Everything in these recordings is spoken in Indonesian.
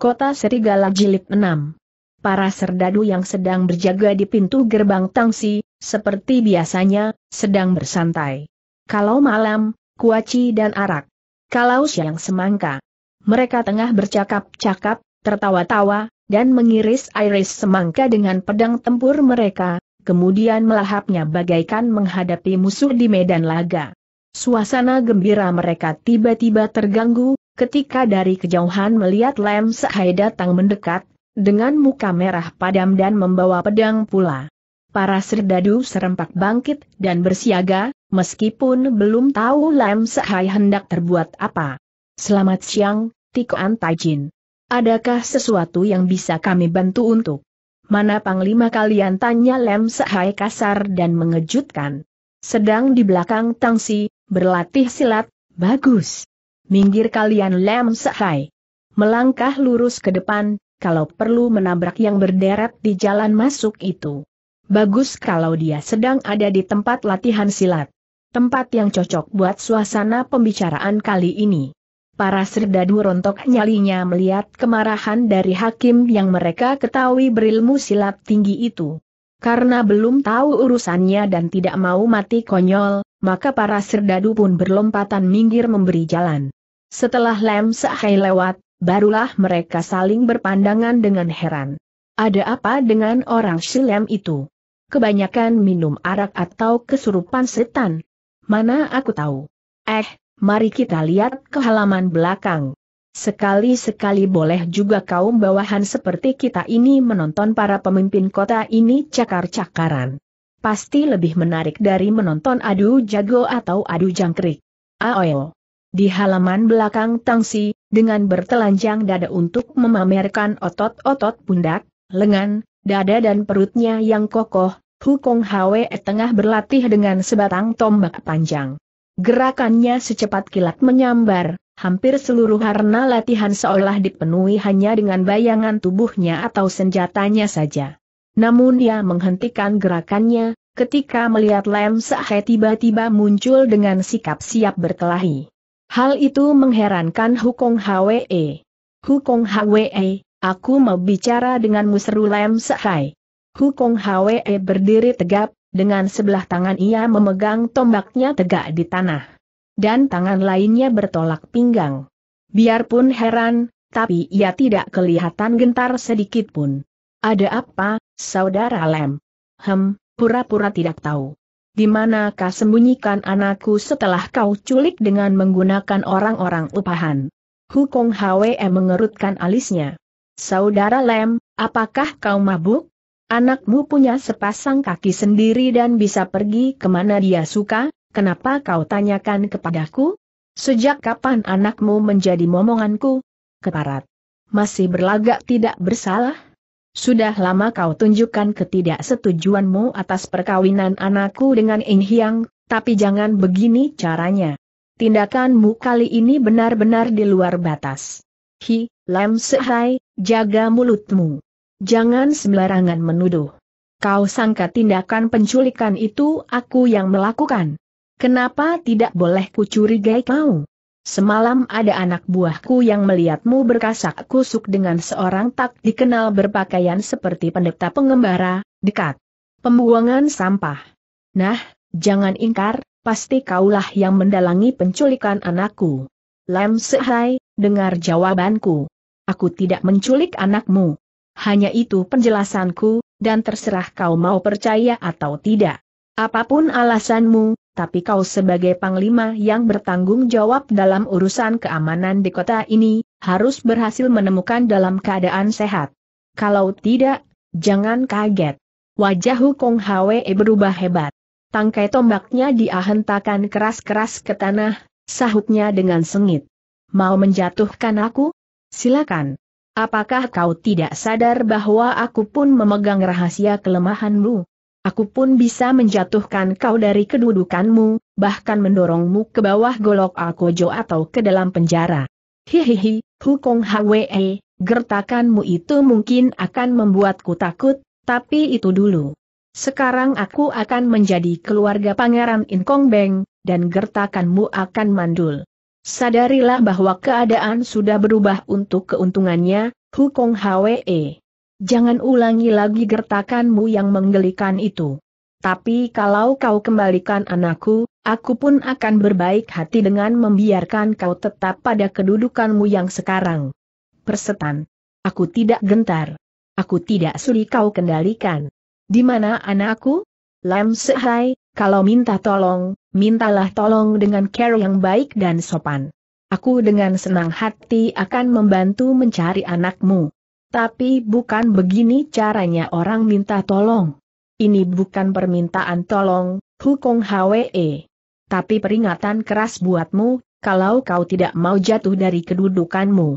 Kota Serigala Jilid 6 Para serdadu yang sedang berjaga di pintu gerbang Tangsi, seperti biasanya, sedang bersantai. Kalau malam, kuaci dan arak. Kalau siang semangka. Mereka tengah bercakap-cakap, tertawa-tawa, dan mengiris iris semangka dengan pedang tempur mereka, kemudian melahapnya bagaikan menghadapi musuh di medan laga. Suasana gembira mereka tiba-tiba terganggu, Ketika dari kejauhan melihat Lem Sehai datang mendekat, dengan muka merah padam dan membawa pedang pula. Para serdadu serempak bangkit dan bersiaga, meskipun belum tahu Lam Sehai hendak terbuat apa. Selamat siang, Tikoan Taijin. Adakah sesuatu yang bisa kami bantu untuk? Mana panglima kalian tanya Lam Sehai kasar dan mengejutkan. Sedang di belakang Tangsi, berlatih silat, bagus. Minggir kalian lem Sehai. Melangkah lurus ke depan, kalau perlu menabrak yang berderet di jalan masuk itu. Bagus kalau dia sedang ada di tempat latihan silat. Tempat yang cocok buat suasana pembicaraan kali ini. Para serdadu rontok nyalinya melihat kemarahan dari hakim yang mereka ketahui berilmu silat tinggi itu. Karena belum tahu urusannya dan tidak mau mati konyol, maka para serdadu pun berlompatan minggir memberi jalan. Setelah Lem Sahai lewat, barulah mereka saling berpandangan dengan heran. Ada apa dengan orang Silem itu? Kebanyakan minum arak atau kesurupan setan? Mana aku tahu. Eh, mari kita lihat ke halaman belakang. Sekali-sekali boleh juga kaum bawahan seperti kita ini menonton para pemimpin kota ini cakar-cakaran. Pasti lebih menarik dari menonton adu jago atau adu jangkrik. Aoyo di halaman belakang tangsi, dengan bertelanjang dada untuk memamerkan otot-otot pundak, lengan, dada dan perutnya yang kokoh, Hukong Hwe tengah berlatih dengan sebatang tombak panjang. Gerakannya secepat kilat menyambar, hampir seluruh harna latihan seolah dipenuhi hanya dengan bayangan tubuhnya atau senjatanya saja. Namun ia menghentikan gerakannya, ketika melihat Lem Sahe tiba-tiba muncul dengan sikap siap berkelahi. Hal itu mengherankan Hukong Hwe. Hukong Hwe, aku mau bicara dengan Musru Lem Sehai. Hukong Hwe berdiri tegap, dengan sebelah tangan ia memegang tombaknya tegak di tanah. Dan tangan lainnya bertolak pinggang. Biarpun heran, tapi ia tidak kelihatan gentar sedikitpun. Ada apa, saudara Lem? Hem, pura-pura tidak tahu di mana kau sembunyikan anakku setelah kau culik dengan menggunakan orang-orang upahan. Hukong Hwe mengerutkan alisnya. Saudara Lem, apakah kau mabuk? Anakmu punya sepasang kaki sendiri dan bisa pergi kemana dia suka, kenapa kau tanyakan kepadaku? Sejak kapan anakmu menjadi momonganku? Keparat. Masih berlagak tidak bersalah? sudah lama kau tunjukkan ketidaksetujuanmu atas perkawinan anakku dengan In Hiang, tapi jangan begini caranya. Tindakanmu kali ini benar-benar di luar batas. Hi, Lam Sehai, jaga mulutmu. Jangan sembarangan menuduh. Kau sangka tindakan penculikan itu aku yang melakukan. Kenapa tidak boleh kucurigai kau? Semalam ada anak buahku yang melihatmu berkasak kusuk dengan seorang tak dikenal berpakaian seperti pendeta pengembara, dekat pembuangan sampah. Nah, jangan ingkar, pasti kaulah yang mendalangi penculikan anakku. Lem Sehai, dengar jawabanku. Aku tidak menculik anakmu. Hanya itu penjelasanku, dan terserah kau mau percaya atau tidak. Apapun alasanmu, tapi kau sebagai panglima yang bertanggung jawab dalam urusan keamanan di kota ini, harus berhasil menemukan dalam keadaan sehat. Kalau tidak, jangan kaget. Wajah Hukong Hwe e berubah hebat. Tangkai tombaknya diahentakan keras-keras ke tanah, sahutnya dengan sengit. Mau menjatuhkan aku? Silakan. Apakah kau tidak sadar bahwa aku pun memegang rahasia kelemahanmu? aku pun bisa menjatuhkan kau dari kedudukanmu, bahkan mendorongmu ke bawah golok alkojo atau ke dalam penjara. Hihihi, Hukong Hwee, gertakanmu itu mungkin akan membuatku takut, tapi itu dulu. Sekarang aku akan menjadi keluarga Pangeran Inkong Beng, dan gertakanmu akan mandul. Sadarilah bahwa keadaan sudah berubah untuk keuntungannya, Hukong Hwee. Jangan ulangi lagi gertakanmu yang menggelikan itu. Tapi kalau kau kembalikan anakku, aku pun akan berbaik hati dengan membiarkan kau tetap pada kedudukanmu yang sekarang. Persetan. Aku tidak gentar. Aku tidak sulit kau kendalikan. Di mana anakku? Lam Sehai, kalau minta tolong, mintalah tolong dengan care yang baik dan sopan. Aku dengan senang hati akan membantu mencari anakmu. Tapi bukan begini caranya orang minta tolong. Ini bukan permintaan tolong, hukum HWE. Tapi peringatan keras buatmu, kalau kau tidak mau jatuh dari kedudukanmu.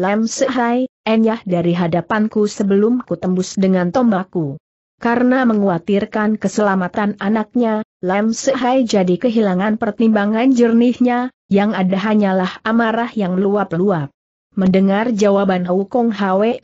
Lem Sehai, enyah dari hadapanku sebelum ku tembus dengan tombakku. Karena menguatirkan keselamatan anaknya, Lem Sehai jadi kehilangan pertimbangan jernihnya, yang ada hanyalah amarah yang luap-luap. Mendengar jawaban Hu Kong Hwe,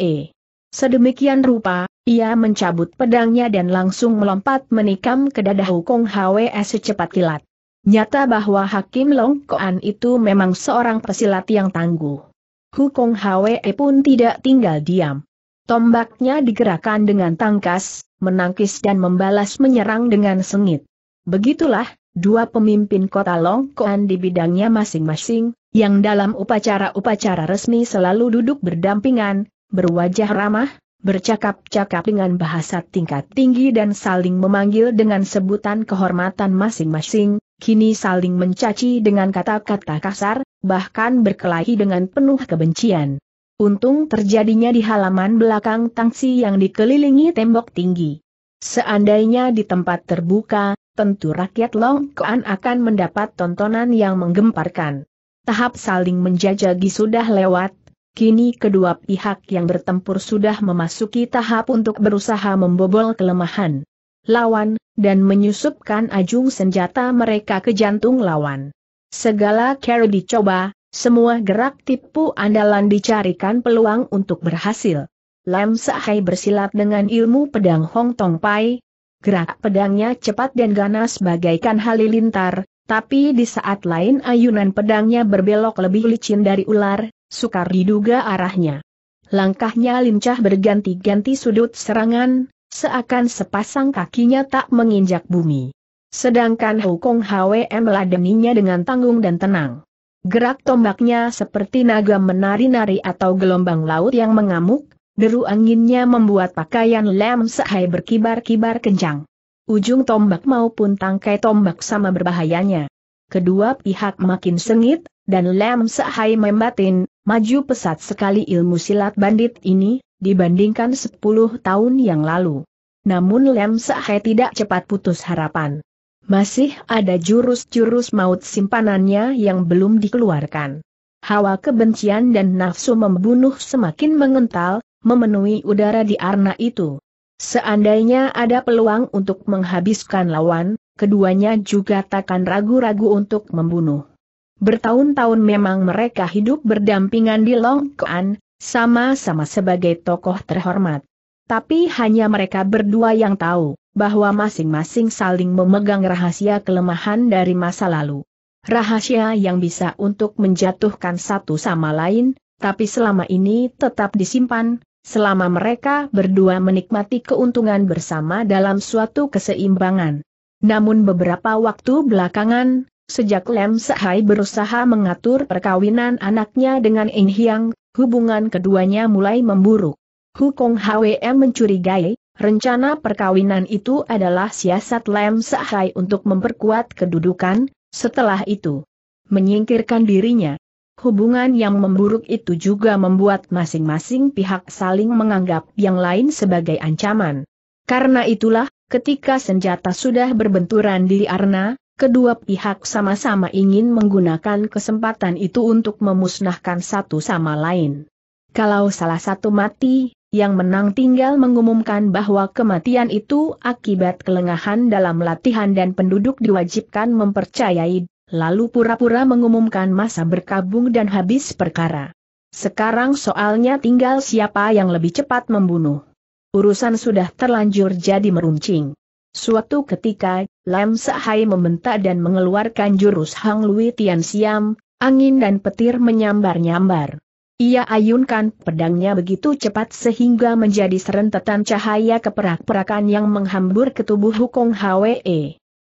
sedemikian rupa, ia mencabut pedangnya dan langsung melompat menikam ke dada Hu Kong Hwe secepat kilat. Nyata bahwa Hakim Long Koan itu memang seorang pesilat yang tangguh. Hu Kong Hwe pun tidak tinggal diam. Tombaknya digerakkan dengan tangkas, menangkis dan membalas menyerang dengan sengit. Begitulah, dua pemimpin kota Long Koan di bidangnya masing-masing, yang dalam upacara-upacara resmi selalu duduk berdampingan, berwajah ramah, bercakap-cakap dengan bahasa tingkat tinggi dan saling memanggil dengan sebutan kehormatan masing-masing, kini saling mencaci dengan kata-kata kasar, bahkan berkelahi dengan penuh kebencian. Untung terjadinya di halaman belakang tangsi yang dikelilingi tembok tinggi. Seandainya di tempat terbuka, tentu rakyat Long Kuan akan mendapat tontonan yang menggemparkan tahap saling menjajagi sudah lewat, kini kedua pihak yang bertempur sudah memasuki tahap untuk berusaha membobol kelemahan lawan, dan menyusupkan ajung senjata mereka ke jantung lawan. Segala cara dicoba, semua gerak tipu andalan dicarikan peluang untuk berhasil. Lam Sahai bersilat dengan ilmu pedang Hong Tong Pai. Gerak pedangnya cepat dan ganas bagaikan halilintar, tapi di saat lain ayunan pedangnya berbelok lebih licin dari ular, sukar diduga arahnya. Langkahnya lincah berganti-ganti sudut serangan, seakan sepasang kakinya tak menginjak bumi. Sedangkan Hukong HWM meladeninya dengan tanggung dan tenang. Gerak tombaknya seperti naga menari-nari atau gelombang laut yang mengamuk, deru anginnya membuat pakaian Lem Sehai berkibar-kibar kencang. Ujung tombak maupun tangkai tombak sama berbahayanya. Kedua pihak makin sengit, dan Lam Sehai membatin, maju pesat sekali ilmu silat bandit ini, dibandingkan 10 tahun yang lalu. Namun Lem Sehai tidak cepat putus harapan. Masih ada jurus-jurus maut simpanannya yang belum dikeluarkan. Hawa kebencian dan nafsu membunuh semakin mengental, memenuhi udara di arna itu. Seandainya ada peluang untuk menghabiskan lawan, keduanya juga takkan ragu-ragu untuk membunuh. Bertahun-tahun memang mereka hidup berdampingan di Longkoan, sama-sama sebagai tokoh terhormat. Tapi hanya mereka berdua yang tahu, bahwa masing-masing saling memegang rahasia kelemahan dari masa lalu. Rahasia yang bisa untuk menjatuhkan satu sama lain, tapi selama ini tetap disimpan, selama mereka berdua menikmati keuntungan bersama dalam suatu keseimbangan. Namun beberapa waktu belakangan, sejak Lem Sahai berusaha mengatur perkawinan anaknya dengan In Hiang, hubungan keduanya mulai memburuk. Hu Kong HWM mencurigai, rencana perkawinan itu adalah siasat Lem Sahai untuk memperkuat kedudukan, setelah itu menyingkirkan dirinya. Hubungan yang memburuk itu juga membuat masing-masing pihak saling menganggap yang lain sebagai ancaman. Karena itulah, ketika senjata sudah berbenturan di arna, kedua pihak sama-sama ingin menggunakan kesempatan itu untuk memusnahkan satu sama lain. Kalau salah satu mati, yang menang tinggal mengumumkan bahwa kematian itu akibat kelengahan dalam latihan dan penduduk diwajibkan mempercayai lalu pura-pura mengumumkan masa berkabung dan habis perkara. Sekarang soalnya tinggal siapa yang lebih cepat membunuh. Urusan sudah terlanjur jadi meruncing. Suatu ketika, Lam Sahai membentak dan mengeluarkan jurus Hang Lui Tian Siam, angin dan petir menyambar-nyambar. Ia ayunkan pedangnya begitu cepat sehingga menjadi serentetan cahaya keperak-perakan yang menghambur ke tubuh Hukong Hwe.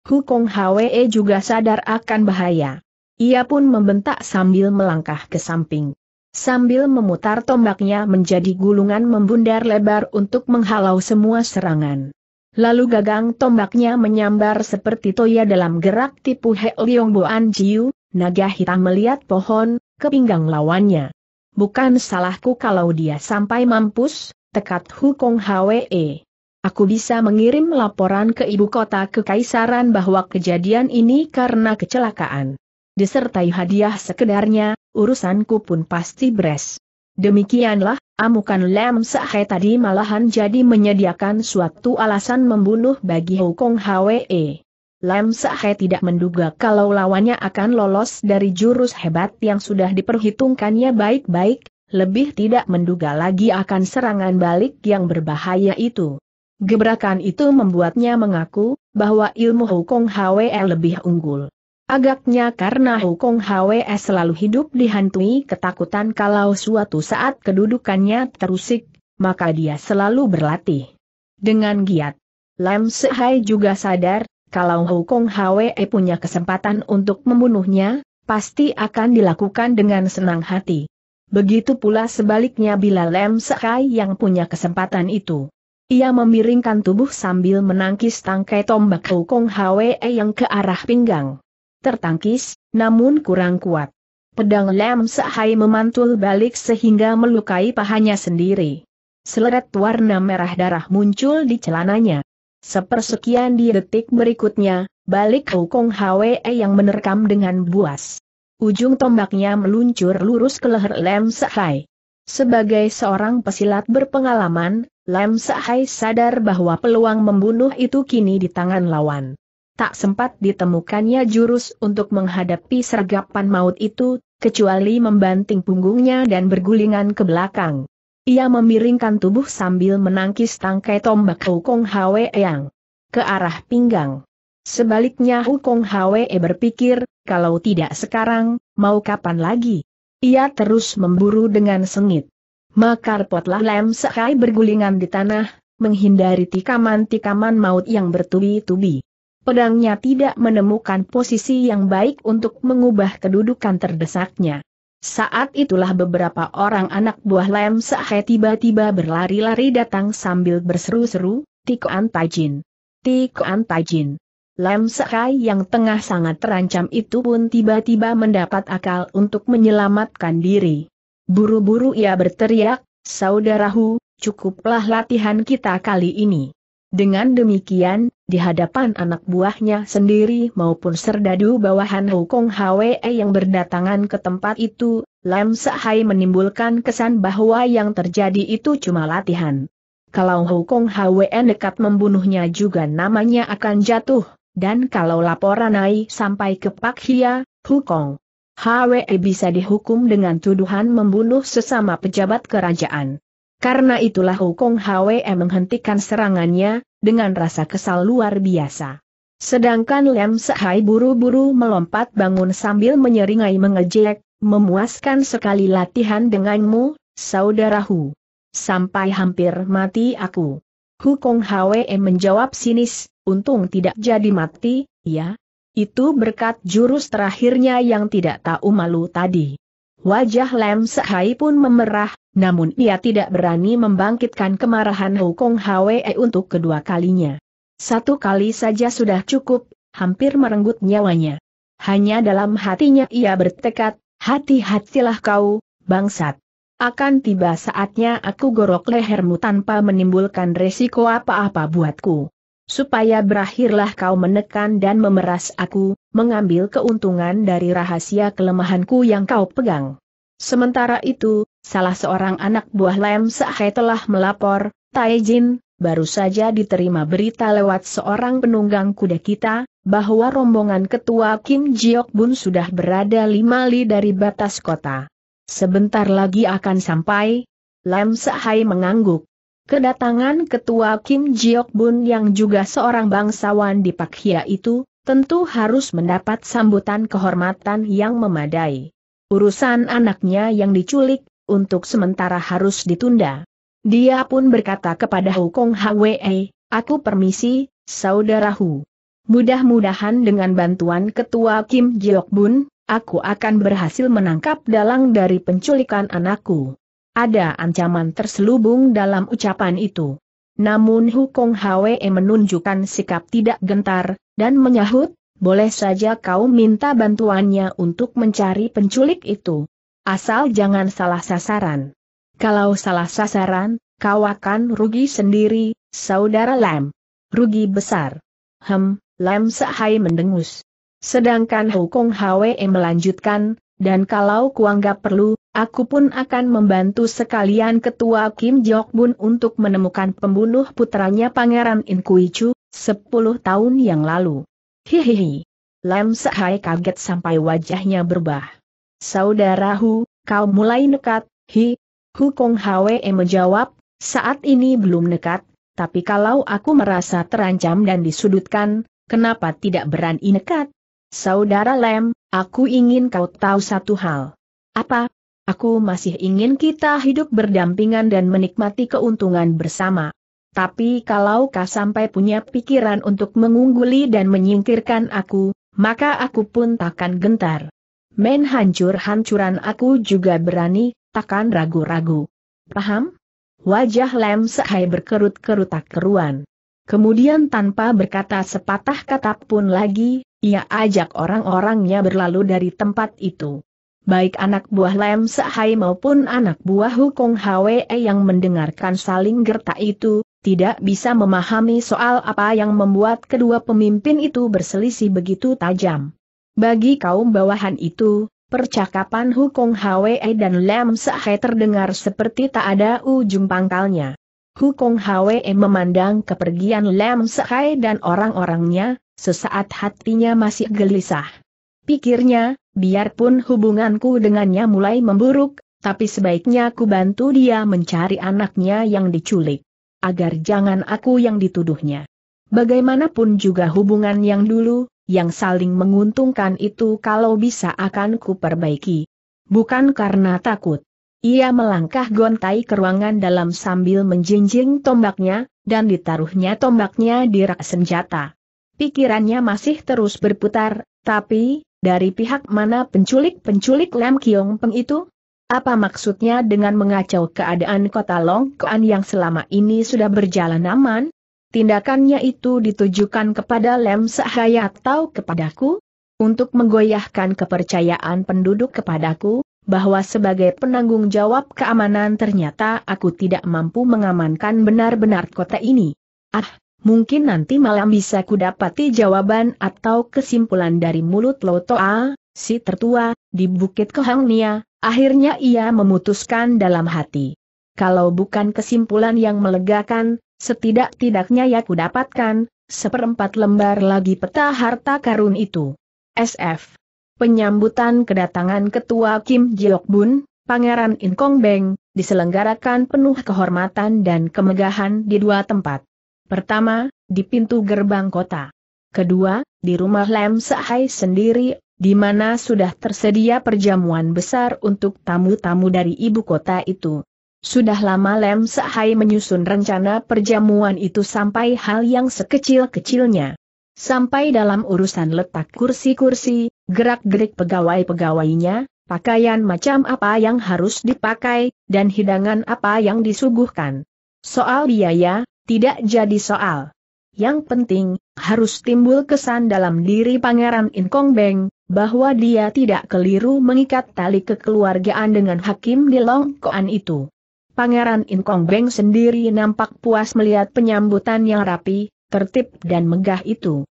Hukong Hwe e juga sadar akan bahaya. Ia pun membentak sambil melangkah ke samping. Sambil memutar tombaknya menjadi gulungan membundar lebar untuk menghalau semua serangan. Lalu gagang tombaknya menyambar seperti toya dalam gerak tipu He Boan Jiu, naga hitam melihat pohon, ke pinggang lawannya. Bukan salahku kalau dia sampai mampus, tekat Hukong Hwe. E. Aku bisa mengirim laporan ke ibu kota kekaisaran bahwa kejadian ini karena kecelakaan. Disertai hadiah sekedarnya, urusanku pun pasti beres. Demikianlah, amukan Lem Sahe tadi malahan jadi menyediakan suatu alasan membunuh bagi Hukong Hwe. Lam Sahe tidak menduga kalau lawannya akan lolos dari jurus hebat yang sudah diperhitungkannya baik-baik, lebih tidak menduga lagi akan serangan balik yang berbahaya itu. Gebrakan itu membuatnya mengaku bahwa ilmu Hukong Hwe lebih unggul. Agaknya karena Hukong Hwe selalu hidup dihantui ketakutan kalau suatu saat kedudukannya terusik, maka dia selalu berlatih. Dengan giat, Lam Sehai juga sadar, kalau Hukong Hwe punya kesempatan untuk membunuhnya, pasti akan dilakukan dengan senang hati. Begitu pula sebaliknya bila Lam Sehai yang punya kesempatan itu. Ia memiringkan tubuh sambil menangkis tangkai tombak Hukong Hwe yang ke arah pinggang. Tertangkis, namun kurang kuat. Pedang Lam Sahai memantul balik sehingga melukai pahanya sendiri. Seleret warna merah darah muncul di celananya. Sepersekian di detik berikutnya, balik Hukong Hwe yang menerkam dengan buas. Ujung tombaknya meluncur lurus ke leher Lam Sahai. Sebagai seorang pesilat berpengalaman, Lam Sahai sadar bahwa peluang membunuh itu kini di tangan lawan. Tak sempat ditemukannya jurus untuk menghadapi sergapan maut itu, kecuali membanting punggungnya dan bergulingan ke belakang. Ia memiringkan tubuh sambil menangkis tangkai tombak Hukong Hwe Yang ke arah pinggang. Sebaliknya Hukong Hwe berpikir, kalau tidak sekarang, mau kapan lagi? Ia terus memburu dengan sengit. Maka repotlah Lem Sekai bergulingan di tanah, menghindari tikaman-tikaman maut yang bertubi-tubi. Pedangnya tidak menemukan posisi yang baik untuk mengubah kedudukan terdesaknya. Saat itulah beberapa orang anak buah Lem sekai tiba-tiba berlari-lari datang sambil berseru-seru, Tiko Antajin. Tiko Antajin. Lem sekai yang tengah sangat terancam itu pun tiba-tiba mendapat akal untuk menyelamatkan diri. Buru-buru ia berteriak, saudarahu, cukuplah latihan kita kali ini. Dengan demikian, di hadapan anak buahnya sendiri maupun serdadu bawahan Hukong Hwe yang berdatangan ke tempat itu, Lam Sahai menimbulkan kesan bahwa yang terjadi itu cuma latihan. Kalau Hukong Hwe dekat membunuhnya juga namanya akan jatuh, dan kalau laporan naik sampai ke Pak Hia, Hukong HWE bisa dihukum dengan tuduhan membunuh sesama pejabat kerajaan. Karena itulah Hukong HWE menghentikan serangannya, dengan rasa kesal luar biasa. Sedangkan Lem Sehai buru-buru melompat bangun sambil menyeringai mengejek, memuaskan sekali latihan denganmu, saudara Hu. Sampai hampir mati aku. Hukong Hwe menjawab sinis, untung tidak jadi mati, ya, itu berkat jurus terakhirnya yang tidak tahu malu tadi. Wajah Lem Sehai pun memerah, namun ia tidak berani membangkitkan kemarahan Hukong Hwe e untuk kedua kalinya. Satu kali saja sudah cukup, hampir merenggut nyawanya. Hanya dalam hatinya ia bertekad, hati-hatilah kau, bangsat. Akan tiba saatnya aku gorok lehermu tanpa menimbulkan resiko apa-apa buatku supaya berakhirlah kau menekan dan memeras aku, mengambil keuntungan dari rahasia kelemahanku yang kau pegang. Sementara itu, salah seorang anak buah Lem Sahai telah melapor, Taijin, baru saja diterima berita lewat seorang penunggang kuda kita, bahwa rombongan ketua Kim Jiok Bun sudah berada lima li dari batas kota. Sebentar lagi akan sampai, Lam Sahai mengangguk. Kedatangan Ketua Kim Jiok Bun yang juga seorang bangsawan di Pakia itu, tentu harus mendapat sambutan kehormatan yang memadai. Urusan anaknya yang diculik, untuk sementara harus ditunda. Dia pun berkata kepada Hukong hwee aku permisi, saudara Hu. Mudah-mudahan dengan bantuan ketua Kim Jiok Bun, aku akan berhasil menangkap dalang dari penculikan anakku. Ada ancaman terselubung dalam ucapan itu. Namun Hukong Hwe menunjukkan sikap tidak gentar, dan menyahut, boleh saja kau minta bantuannya untuk mencari penculik itu. Asal jangan salah sasaran. Kalau salah sasaran, kau akan rugi sendiri, saudara Lam. Rugi besar. Hem, Lam Sahai mendengus. Sedangkan Hukong Hwe melanjutkan, dan kalau kuanggap perlu, aku pun akan membantu sekalian ketua Kim Jok Bun untuk menemukan pembunuh putranya Pangeran In Kui Chu, 10 tahun yang lalu. Hihihi. Lam Sehai kaget sampai wajahnya berubah. Saudara Hu, kau mulai nekat, hi. Hu Kong Hwe menjawab, saat ini belum nekat, tapi kalau aku merasa terancam dan disudutkan, kenapa tidak berani nekat? Saudara Lem, Aku ingin kau tahu satu hal. Apa? Aku masih ingin kita hidup berdampingan dan menikmati keuntungan bersama. Tapi kalau kau sampai punya pikiran untuk mengungguli dan menyingkirkan aku, maka aku pun takkan gentar. Men hancur-hancuran aku juga berani, takkan ragu-ragu. Paham? Wajah Lem sekai berkerut-kerut tak keruan. Kemudian tanpa berkata sepatah kata pun lagi, ia ajak orang-orangnya berlalu dari tempat itu. Baik anak buah Lem Sehai maupun anak buah Hukong Hwe yang mendengarkan saling gertak itu, tidak bisa memahami soal apa yang membuat kedua pemimpin itu berselisih begitu tajam. Bagi kaum bawahan itu, percakapan Hukong Hwe dan Lem Sehai terdengar seperti tak ada ujung pangkalnya. Hukong Hwe memandang kepergian Lam Sekai dan orang-orangnya, sesaat hatinya masih gelisah. Pikirnya, biarpun hubunganku dengannya mulai memburuk, tapi sebaiknya ku bantu dia mencari anaknya yang diculik. Agar jangan aku yang dituduhnya. Bagaimanapun juga hubungan yang dulu, yang saling menguntungkan itu kalau bisa akan kuperbaiki. Bukan karena takut. Ia melangkah gontai ke ruangan dalam sambil menjinjing tombaknya, dan ditaruhnya tombaknya di rak senjata. Pikirannya masih terus berputar, tapi, dari pihak mana penculik-penculik Lam Kiong Peng itu? Apa maksudnya dengan mengacau keadaan kota Long Kuan yang selama ini sudah berjalan aman? Tindakannya itu ditujukan kepada Lem Sahaya atau kepadaku? Untuk menggoyahkan kepercayaan penduduk kepadaku, bahwa sebagai penanggung jawab keamanan ternyata aku tidak mampu mengamankan benar-benar kota ini. Ah, mungkin nanti malam bisa kudapati jawaban atau kesimpulan dari mulut Lotoa, si tertua, di Bukit Kohangnia, akhirnya ia memutuskan dalam hati. Kalau bukan kesimpulan yang melegakan, setidak-tidaknya ya kudapatkan, seperempat lembar lagi peta harta karun itu. SF Penyambutan kedatangan Ketua Kim Jiok Bun, Pangeran In Kong Beng, diselenggarakan penuh kehormatan dan kemegahan di dua tempat. Pertama, di pintu gerbang kota. Kedua, di rumah Lem Sahai sendiri, di mana sudah tersedia perjamuan besar untuk tamu-tamu dari ibu kota itu. Sudah lama Lem Sahai menyusun rencana perjamuan itu sampai hal yang sekecil-kecilnya. Sampai dalam urusan letak kursi-kursi, gerak-gerik pegawai-pegawainya, pakaian macam apa yang harus dipakai, dan hidangan apa yang disuguhkan. Soal biaya, tidak jadi soal. Yang penting, harus timbul kesan dalam diri Pangeran Inkong Beng, bahwa dia tidak keliru mengikat tali kekeluargaan dengan hakim di Koan itu. Pangeran Inkong Beng sendiri nampak puas melihat penyambutan yang rapi, tertib dan megah itu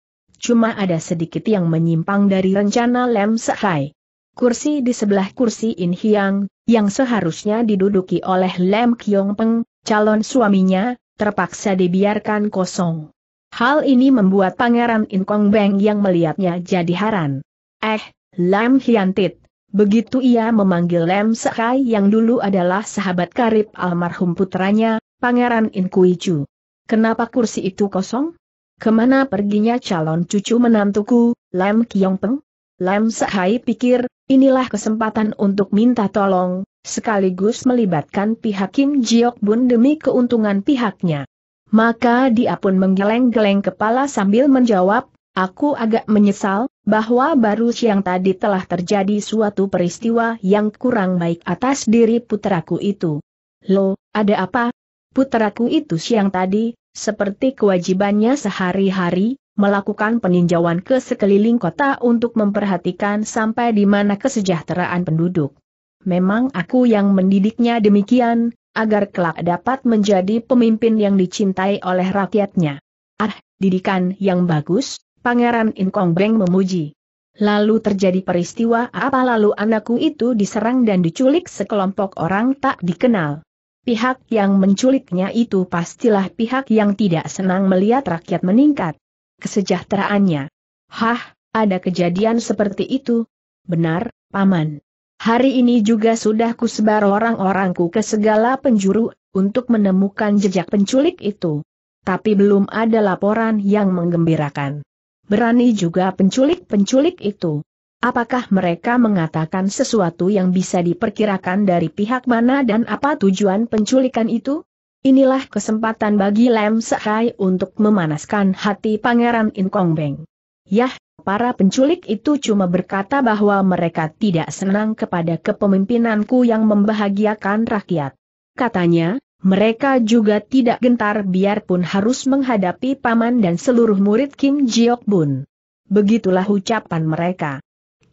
cuma ada sedikit yang menyimpang dari rencana Lem Sehai. Kursi di sebelah kursi In Hyang, yang seharusnya diduduki oleh Lem Kyong Peng, calon suaminya, terpaksa dibiarkan kosong. Hal ini membuat Pangeran In Kong Beng yang melihatnya jadi heran. Eh, Lem Hiantit, begitu ia memanggil Lem Sehai yang dulu adalah sahabat karib almarhum putranya, Pangeran In Kui Chu. Kenapa kursi itu kosong? Kemana perginya calon cucu menantuku, Lam Kyung-peng? Lam Sahai pikir, inilah kesempatan untuk minta tolong, sekaligus melibatkan pihak Kim Jiok Bun demi keuntungan pihaknya. Maka dia pun menggeleng-geleng kepala sambil menjawab, Aku agak menyesal, bahwa baru siang tadi telah terjadi suatu peristiwa yang kurang baik atas diri puteraku itu. Lo, ada apa? Puteraku itu siang tadi, seperti kewajibannya sehari-hari, melakukan peninjauan ke sekeliling kota untuk memperhatikan sampai di mana kesejahteraan penduduk. Memang aku yang mendidiknya demikian, agar kelak dapat menjadi pemimpin yang dicintai oleh rakyatnya. Ah, didikan yang bagus, Pangeran Beng memuji. Lalu terjadi peristiwa apa lalu anakku itu diserang dan diculik sekelompok orang tak dikenal. Pihak yang menculiknya itu pastilah pihak yang tidak senang melihat rakyat meningkat kesejahteraannya. Hah, ada kejadian seperti itu? Benar, Paman. Hari ini juga sudah kusebar orang-orangku ke segala penjuru, untuk menemukan jejak penculik itu. Tapi belum ada laporan yang menggembirakan. Berani juga penculik-penculik itu. Apakah mereka mengatakan sesuatu yang bisa diperkirakan dari pihak mana dan apa tujuan penculikan itu? Inilah kesempatan bagi Lem Sehai untuk memanaskan hati Pangeran Inkong Beng. Yah, para penculik itu cuma berkata bahwa mereka tidak senang kepada kepemimpinanku yang membahagiakan rakyat. Katanya, mereka juga tidak gentar biarpun harus menghadapi paman dan seluruh murid Kim Jiok Bun. Begitulah ucapan mereka.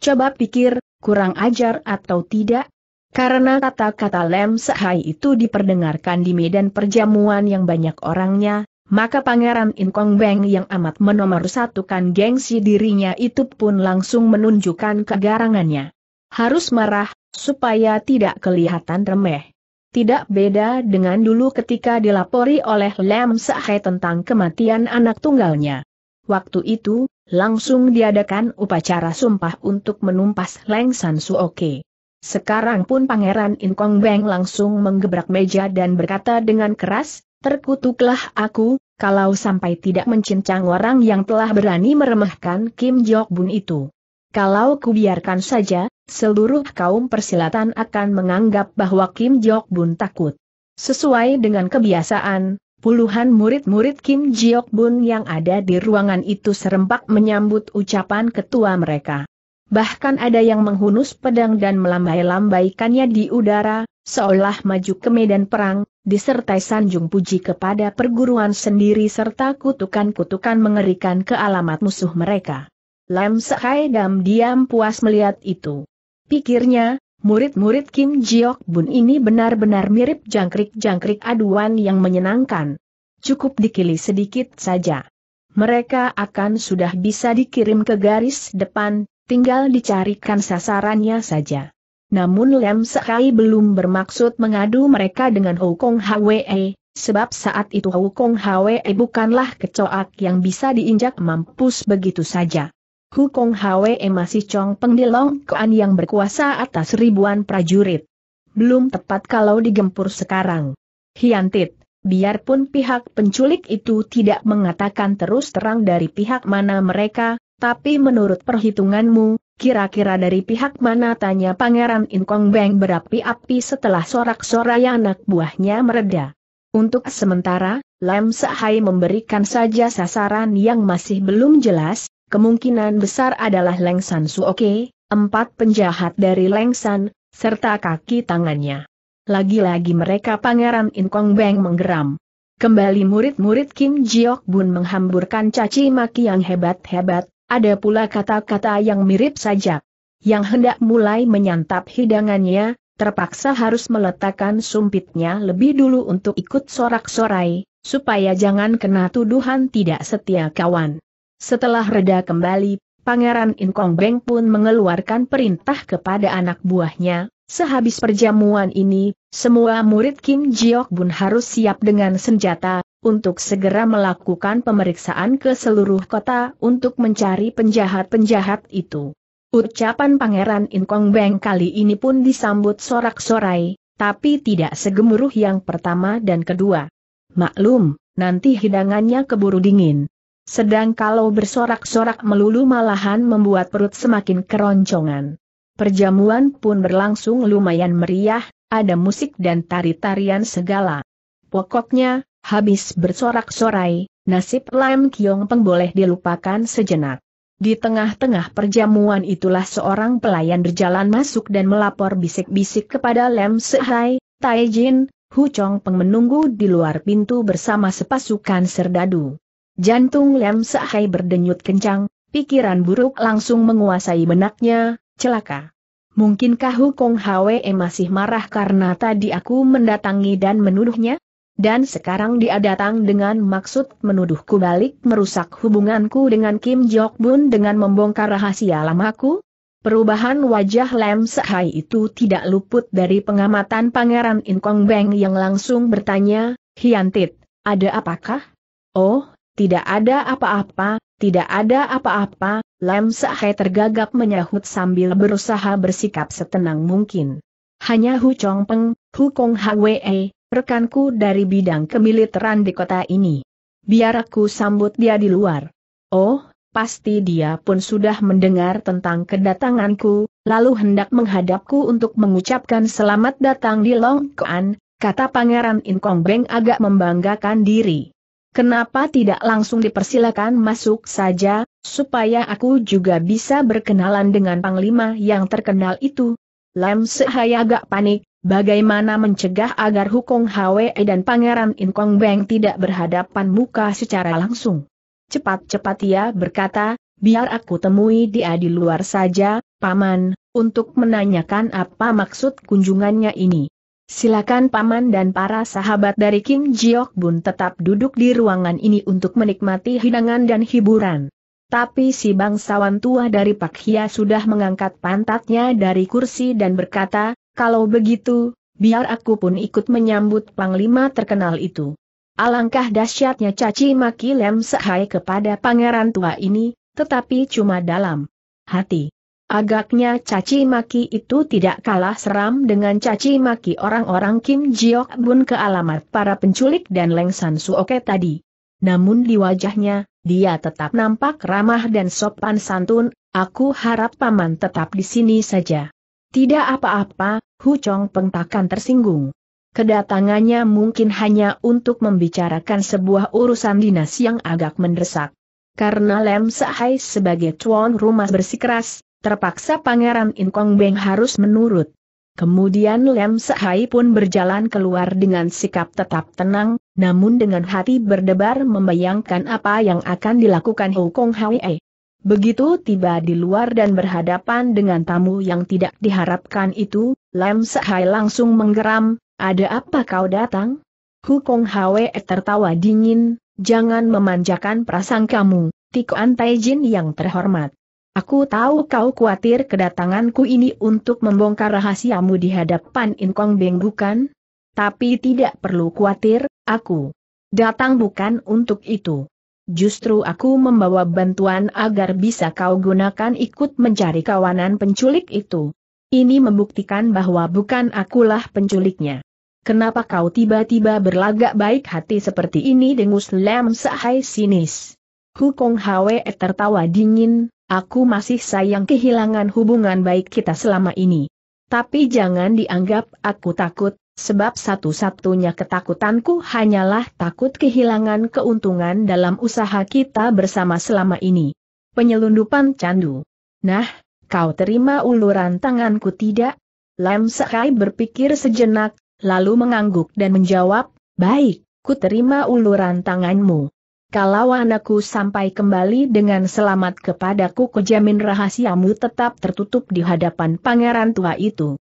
Coba pikir, kurang ajar atau tidak? Karena kata-kata Lem Sehai itu diperdengarkan di medan perjamuan yang banyak orangnya, maka Pangeran Inkong Beng yang amat menomor satukan gengsi dirinya itu pun langsung menunjukkan kegarangannya. Harus marah, supaya tidak kelihatan remeh. Tidak beda dengan dulu ketika dilapori oleh Lem Sahai tentang kematian anak tunggalnya. Waktu itu, Langsung diadakan upacara sumpah untuk menumpas Leng San Suoke. Sekarang pun Pangeran In Kong Beng langsung menggebrak meja dan berkata dengan keras, terkutuklah aku, kalau sampai tidak mencincang orang yang telah berani meremehkan Kim Jok Bun itu. Kalau kubiarkan saja, seluruh kaum persilatan akan menganggap bahwa Kim Jok Bun takut. Sesuai dengan kebiasaan, Puluhan murid-murid Kim Jiok Bun yang ada di ruangan itu serempak menyambut ucapan ketua mereka. Bahkan ada yang menghunus pedang dan melambai-lambaikannya di udara, seolah maju ke medan perang, disertai sanjung puji kepada perguruan sendiri serta kutukan-kutukan mengerikan ke alamat musuh mereka. Lam Sekai Dam diam puas melihat itu. Pikirnya, Murid-murid Kim Jiok Bun ini benar-benar mirip jangkrik-jangkrik aduan yang menyenangkan. Cukup dikili sedikit saja. Mereka akan sudah bisa dikirim ke garis depan, tinggal dicarikan sasarannya saja. Namun Lem Sekai belum bermaksud mengadu mereka dengan Hukong Hwe, sebab saat itu Hukong Hwe bukanlah kecoak yang bisa diinjak mampus begitu saja. Hukong Hwe e masih cong Pendilong Koan yang berkuasa atas ribuan prajurit. Belum tepat kalau digempur sekarang. Hiantit, biarpun pihak penculik itu tidak mengatakan terus terang dari pihak mana mereka, tapi menurut perhitunganmu, kira-kira dari pihak mana tanya Pangeran Inkong Beng berapi-api setelah sorak-sorai anak buahnya mereda. Untuk sementara, Lam Sahai memberikan saja sasaran yang masih belum jelas, kemungkinan besar adalah Lengsan San Suoke, empat penjahat dari Lengsan, serta kaki tangannya. Lagi-lagi mereka Pangeran Inkong Beng menggeram. Kembali murid-murid Kim Jiok Bun menghamburkan caci maki yang hebat-hebat, ada pula kata-kata yang mirip saja. Yang hendak mulai menyantap hidangannya, terpaksa harus meletakkan sumpitnya lebih dulu untuk ikut sorak-sorai, supaya jangan kena tuduhan tidak setia kawan. Setelah reda kembali, Pangeran Inkong Beng pun mengeluarkan perintah kepada anak buahnya, sehabis perjamuan ini, semua murid Kim Jiok Bun harus siap dengan senjata, untuk segera melakukan pemeriksaan ke seluruh kota untuk mencari penjahat-penjahat itu. Ucapan Pangeran Inkong Beng kali ini pun disambut sorak-sorai, tapi tidak segemuruh yang pertama dan kedua. Maklum, nanti hidangannya keburu dingin. Sedang kalau bersorak-sorak melulu malahan membuat perut semakin keroncongan. Perjamuan pun berlangsung lumayan meriah, ada musik dan tari-tarian segala. Pokoknya, habis bersorak-sorai, nasib Lam Kiong Peng boleh dilupakan sejenak. Di tengah-tengah perjamuan itulah seorang pelayan berjalan masuk dan melapor bisik-bisik kepada Lem Sehai, Tai Jin, Hu Chong Peng menunggu di luar pintu bersama sepasukan serdadu. Jantung Lem Sahai berdenyut kencang, pikiran buruk langsung menguasai benaknya, celaka. Mungkinkah Hukong Hwe masih marah karena tadi aku mendatangi dan menuduhnya? Dan sekarang dia datang dengan maksud menuduhku balik merusak hubunganku dengan Kim Jok Bun dengan membongkar rahasia lamaku? Perubahan wajah Lem Sehai itu tidak luput dari pengamatan Pangeran Inkong Beng yang langsung bertanya, Hiantit, ada apakah? Oh, tidak ada apa-apa, tidak ada apa-apa, Lam Sahai tergagap menyahut sambil berusaha bersikap setenang mungkin. Hanya Hu Chong Peng, Hu Kong Hwe, rekanku dari bidang kemiliteran di kota ini. Biar aku sambut dia di luar. Oh, pasti dia pun sudah mendengar tentang kedatanganku, lalu hendak menghadapku untuk mengucapkan selamat datang di Long Kuan, kata Pangeran In Kong Beng agak membanggakan diri. Kenapa tidak langsung dipersilakan masuk saja, supaya aku juga bisa berkenalan dengan Panglima yang terkenal itu? Lam sehaya agak panik, bagaimana mencegah agar Hukong Hwe dan Pangeran Inkong Beng tidak berhadapan muka secara langsung. Cepat-cepat ia berkata, biar aku temui dia di luar saja, Paman, untuk menanyakan apa maksud kunjungannya ini. Silakan paman dan para sahabat dari King Jiok Bun tetap duduk di ruangan ini untuk menikmati hidangan dan hiburan. Tapi si bangsawan tua dari Pak Hia sudah mengangkat pantatnya dari kursi dan berkata, kalau begitu, biar aku pun ikut menyambut panglima terkenal itu. Alangkah dahsyatnya caci maki Lem Sehai kepada pangeran tua ini, tetapi cuma dalam hati. Agaknya caci maki itu tidak kalah seram dengan caci maki orang-orang Kim Jiok Bun ke alamat para penculik dan Leng San Suoke tadi. Namun di wajahnya, dia tetap nampak ramah dan sopan santun, aku harap paman tetap di sini saja. Tidak apa-apa, Hu Chong Peng takkan tersinggung. Kedatangannya mungkin hanya untuk membicarakan sebuah urusan dinas yang agak mendesak. Karena Lem Sahai sebagai tuan rumah bersikeras, Terpaksa Pangeran Inkong Beng harus menurut. Kemudian Lem Sehai pun berjalan keluar dengan sikap tetap tenang, namun dengan hati berdebar membayangkan apa yang akan dilakukan Kong Hwee. Begitu tiba di luar dan berhadapan dengan tamu yang tidak diharapkan itu, Lem Sehai langsung menggeram, ada apa kau datang? Hukong Hwee tertawa dingin, jangan memanjakan prasangkamu, Tiko Jin yang terhormat. Aku tahu kau khawatir kedatanganku ini untuk membongkar rahasiamu di hadapan Inkong Beng bukan? Tapi tidak perlu khawatir, aku datang bukan untuk itu. Justru aku membawa bantuan agar bisa kau gunakan ikut mencari kawanan penculik itu. Ini membuktikan bahwa bukan akulah penculiknya. Kenapa kau tiba-tiba berlagak baik hati seperti ini dengus Lem Sahai sinis? Hukong Hwe e tertawa dingin, aku masih sayang kehilangan hubungan baik kita selama ini. Tapi jangan dianggap aku takut, sebab satu-satunya ketakutanku hanyalah takut kehilangan keuntungan dalam usaha kita bersama selama ini. Penyelundupan candu. Nah, kau terima uluran tanganku tidak? Lam Sakai berpikir sejenak, lalu mengangguk dan menjawab, baik, ku terima uluran tanganmu. Kalau anakku sampai kembali dengan selamat kepadaku kejamin rahasiamu tetap tertutup di hadapan pangeran tua itu.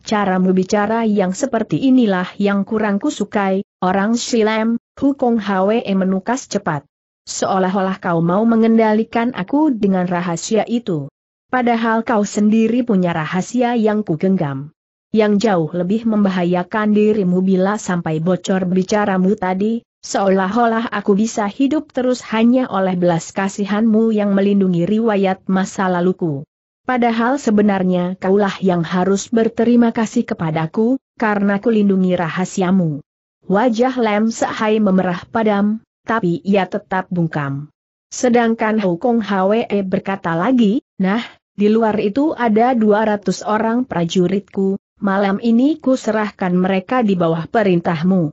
Caramu bicara yang seperti inilah yang kurang kusukai, orang silem, Hukong Hwe menukas cepat. Seolah-olah kau mau mengendalikan aku dengan rahasia itu. Padahal kau sendiri punya rahasia yang kugenggam. Yang jauh lebih membahayakan dirimu bila sampai bocor bicaramu tadi, Seolah-olah aku bisa hidup terus hanya oleh belas kasihanmu yang melindungi riwayat masa laluku. Padahal sebenarnya kaulah yang harus berterima kasih kepadaku, karena kulindungi rahasiamu. Wajah Lem Sehai memerah padam, tapi ia tetap bungkam. Sedangkan Hukong Hwe berkata lagi, nah, di luar itu ada 200 orang prajuritku, malam ini ku serahkan mereka di bawah perintahmu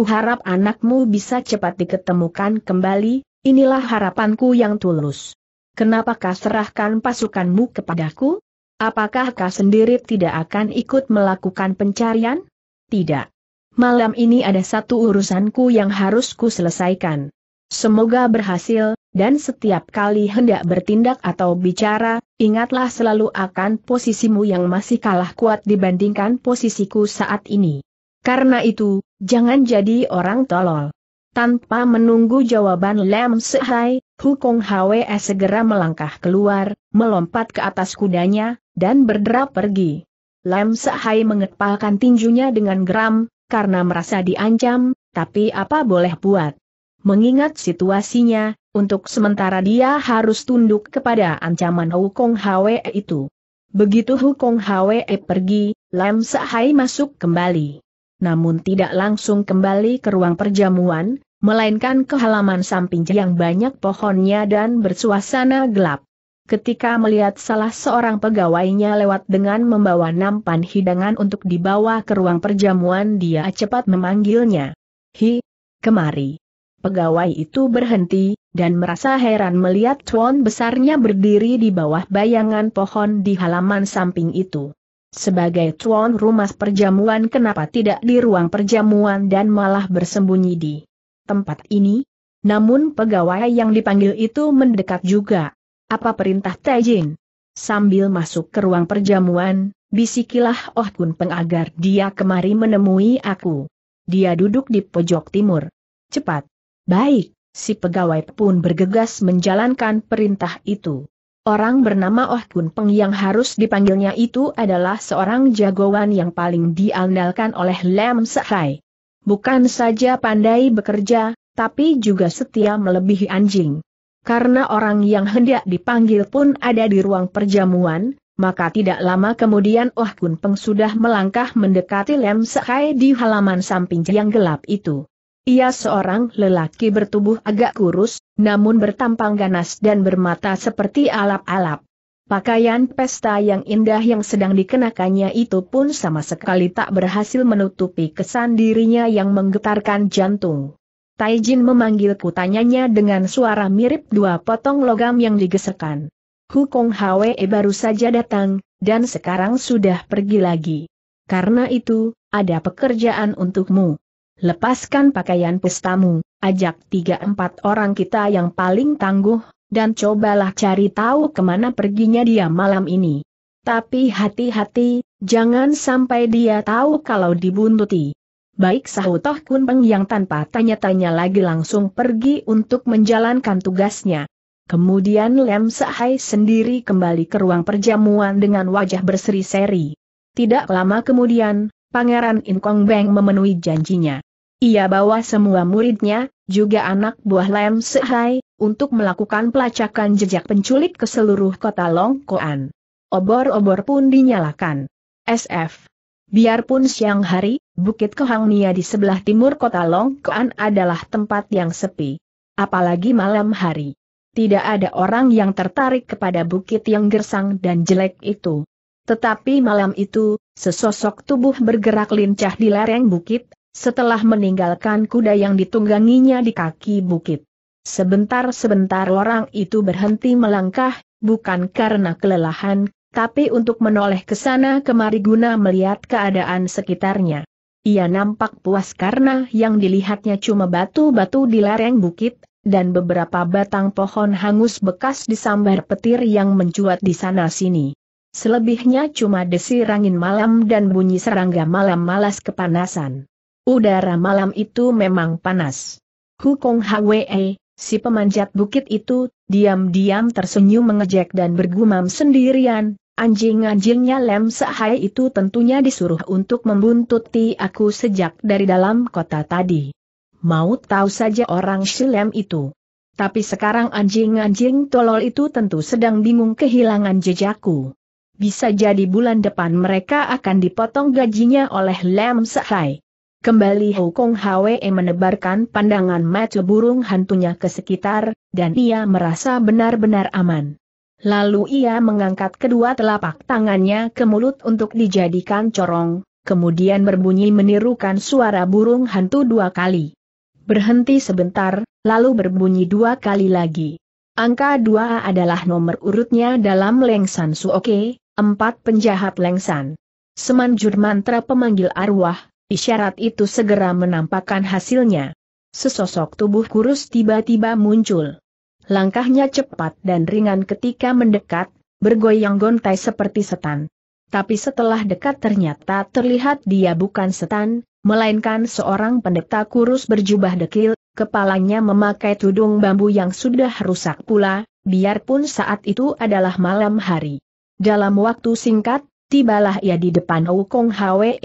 harap anakmu bisa cepat diketemukan kembali, inilah harapanku yang tulus. Kenapakah serahkan pasukanmu kepadaku? Apakah kau sendiri tidak akan ikut melakukan pencarian? Tidak. Malam ini ada satu urusanku yang harus ku selesaikan. Semoga berhasil, dan setiap kali hendak bertindak atau bicara, ingatlah selalu akan posisimu yang masih kalah kuat dibandingkan posisiku saat ini. Karena itu, Jangan jadi orang tolol. Tanpa menunggu jawaban Lam Sehai, Hukong Hwe segera melangkah keluar, melompat ke atas kudanya, dan berderap pergi. Lam Sehai mengepalkan tinjunya dengan geram, karena merasa diancam, tapi apa boleh buat. Mengingat situasinya, untuk sementara dia harus tunduk kepada ancaman Hukong Hwe itu. Begitu Hukong Hwe pergi, Lam Sehai masuk kembali namun tidak langsung kembali ke ruang perjamuan, melainkan ke halaman samping yang banyak pohonnya dan bersuasana gelap. Ketika melihat salah seorang pegawainya lewat dengan membawa nampan hidangan untuk dibawa ke ruang perjamuan dia cepat memanggilnya. Hi, kemari. Pegawai itu berhenti, dan merasa heran melihat tuan besarnya berdiri di bawah bayangan pohon di halaman samping itu. Sebagai tuan rumah perjamuan kenapa tidak di ruang perjamuan dan malah bersembunyi di tempat ini? Namun pegawai yang dipanggil itu mendekat juga. Apa perintah Taijin? Sambil masuk ke ruang perjamuan, bisikilah Oh Kun Peng agar dia kemari menemui aku. Dia duduk di pojok timur. Cepat. Baik, si pegawai pun bergegas menjalankan perintah itu. Orang bernama Oh Kun Peng yang harus dipanggilnya itu adalah seorang jagoan yang paling diandalkan oleh Lam Sehai. Bukan saja pandai bekerja, tapi juga setia melebihi anjing. Karena orang yang hendak dipanggil pun ada di ruang perjamuan, maka tidak lama kemudian Oh Kun Peng sudah melangkah mendekati Lam Sehai di halaman samping yang gelap itu. Ia seorang lelaki bertubuh agak kurus, namun bertampang ganas dan bermata seperti alap-alap. Pakaian pesta yang indah yang sedang dikenakannya itu pun sama sekali tak berhasil menutupi kesan dirinya yang menggetarkan jantung. Taijin memanggil kutanyanya dengan suara mirip dua potong logam yang digesekan. Hukong Hwe baru saja datang, dan sekarang sudah pergi lagi. Karena itu, ada pekerjaan untukmu. Lepaskan pakaian pestamu, ajak tiga empat orang kita yang paling tangguh, dan cobalah cari tahu kemana perginya dia malam ini. Tapi hati-hati, jangan sampai dia tahu kalau dibuntuti. Baik Sahutoh kunpeng yang tanpa tanya-tanya lagi langsung pergi untuk menjalankan tugasnya. Kemudian Lem Sahai sendiri kembali ke ruang perjamuan dengan wajah berseri-seri. Tidak lama kemudian, Pangeran Inkong Beng memenuhi janjinya. Ia bawa semua muridnya, juga anak buah Lem Sehai, untuk melakukan pelacakan jejak penculik ke seluruh kota Longkoan. Obor-obor pun dinyalakan. SF. Biarpun siang hari, Bukit Kohangnia di sebelah timur kota Longkoan adalah tempat yang sepi. Apalagi malam hari. Tidak ada orang yang tertarik kepada bukit yang gersang dan jelek itu. Tetapi malam itu, sesosok tubuh bergerak lincah di lereng bukit, setelah meninggalkan kuda yang ditungganginya di kaki bukit. Sebentar-sebentar orang itu berhenti melangkah, bukan karena kelelahan, tapi untuk menoleh ke sana kemari guna melihat keadaan sekitarnya. Ia nampak puas karena yang dilihatnya cuma batu-batu di lereng bukit, dan beberapa batang pohon hangus bekas disambar petir yang mencuat di sana-sini. Selebihnya cuma desir angin malam dan bunyi serangga malam malas kepanasan. Udara malam itu memang panas. Hukong Hwe, si pemanjat bukit itu, diam-diam tersenyum mengejek dan bergumam sendirian, anjing-anjingnya Lem Sahai itu tentunya disuruh untuk membuntuti aku sejak dari dalam kota tadi. Mau tahu saja orang si Lem itu. Tapi sekarang anjing-anjing tolol itu tentu sedang bingung kehilangan jejakku. Bisa jadi bulan depan mereka akan dipotong gajinya oleh Lem Sahai. Kembali Kong Hwe menebarkan pandangan mata burung hantunya ke sekitar, dan ia merasa benar-benar aman. Lalu ia mengangkat kedua telapak tangannya ke mulut untuk dijadikan corong, kemudian berbunyi menirukan suara burung hantu dua kali. Berhenti sebentar, lalu berbunyi dua kali lagi. Angka dua adalah nomor urutnya dalam Lengsan Suoke, empat penjahat Lengsan. Semanjur mantra pemanggil arwah, Isyarat itu segera menampakkan hasilnya. Sesosok tubuh kurus tiba-tiba muncul. Langkahnya cepat dan ringan ketika mendekat, bergoyang gontai seperti setan. Tapi setelah dekat ternyata terlihat dia bukan setan, melainkan seorang pendeta kurus berjubah dekil, kepalanya memakai tudung bambu yang sudah rusak pula, biarpun saat itu adalah malam hari. Dalam waktu singkat, tibalah ia di depan Wukong Hwe.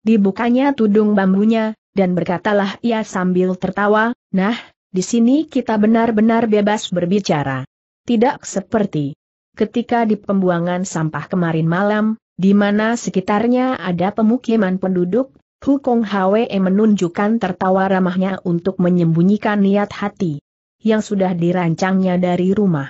Dibukanya tudung bambunya, dan berkatalah ia sambil tertawa, nah, di sini kita benar-benar bebas berbicara. Tidak seperti ketika di pembuangan sampah kemarin malam, di mana sekitarnya ada pemukiman penduduk, Hukong Hwe menunjukkan tertawa ramahnya untuk menyembunyikan niat hati yang sudah dirancangnya dari rumah.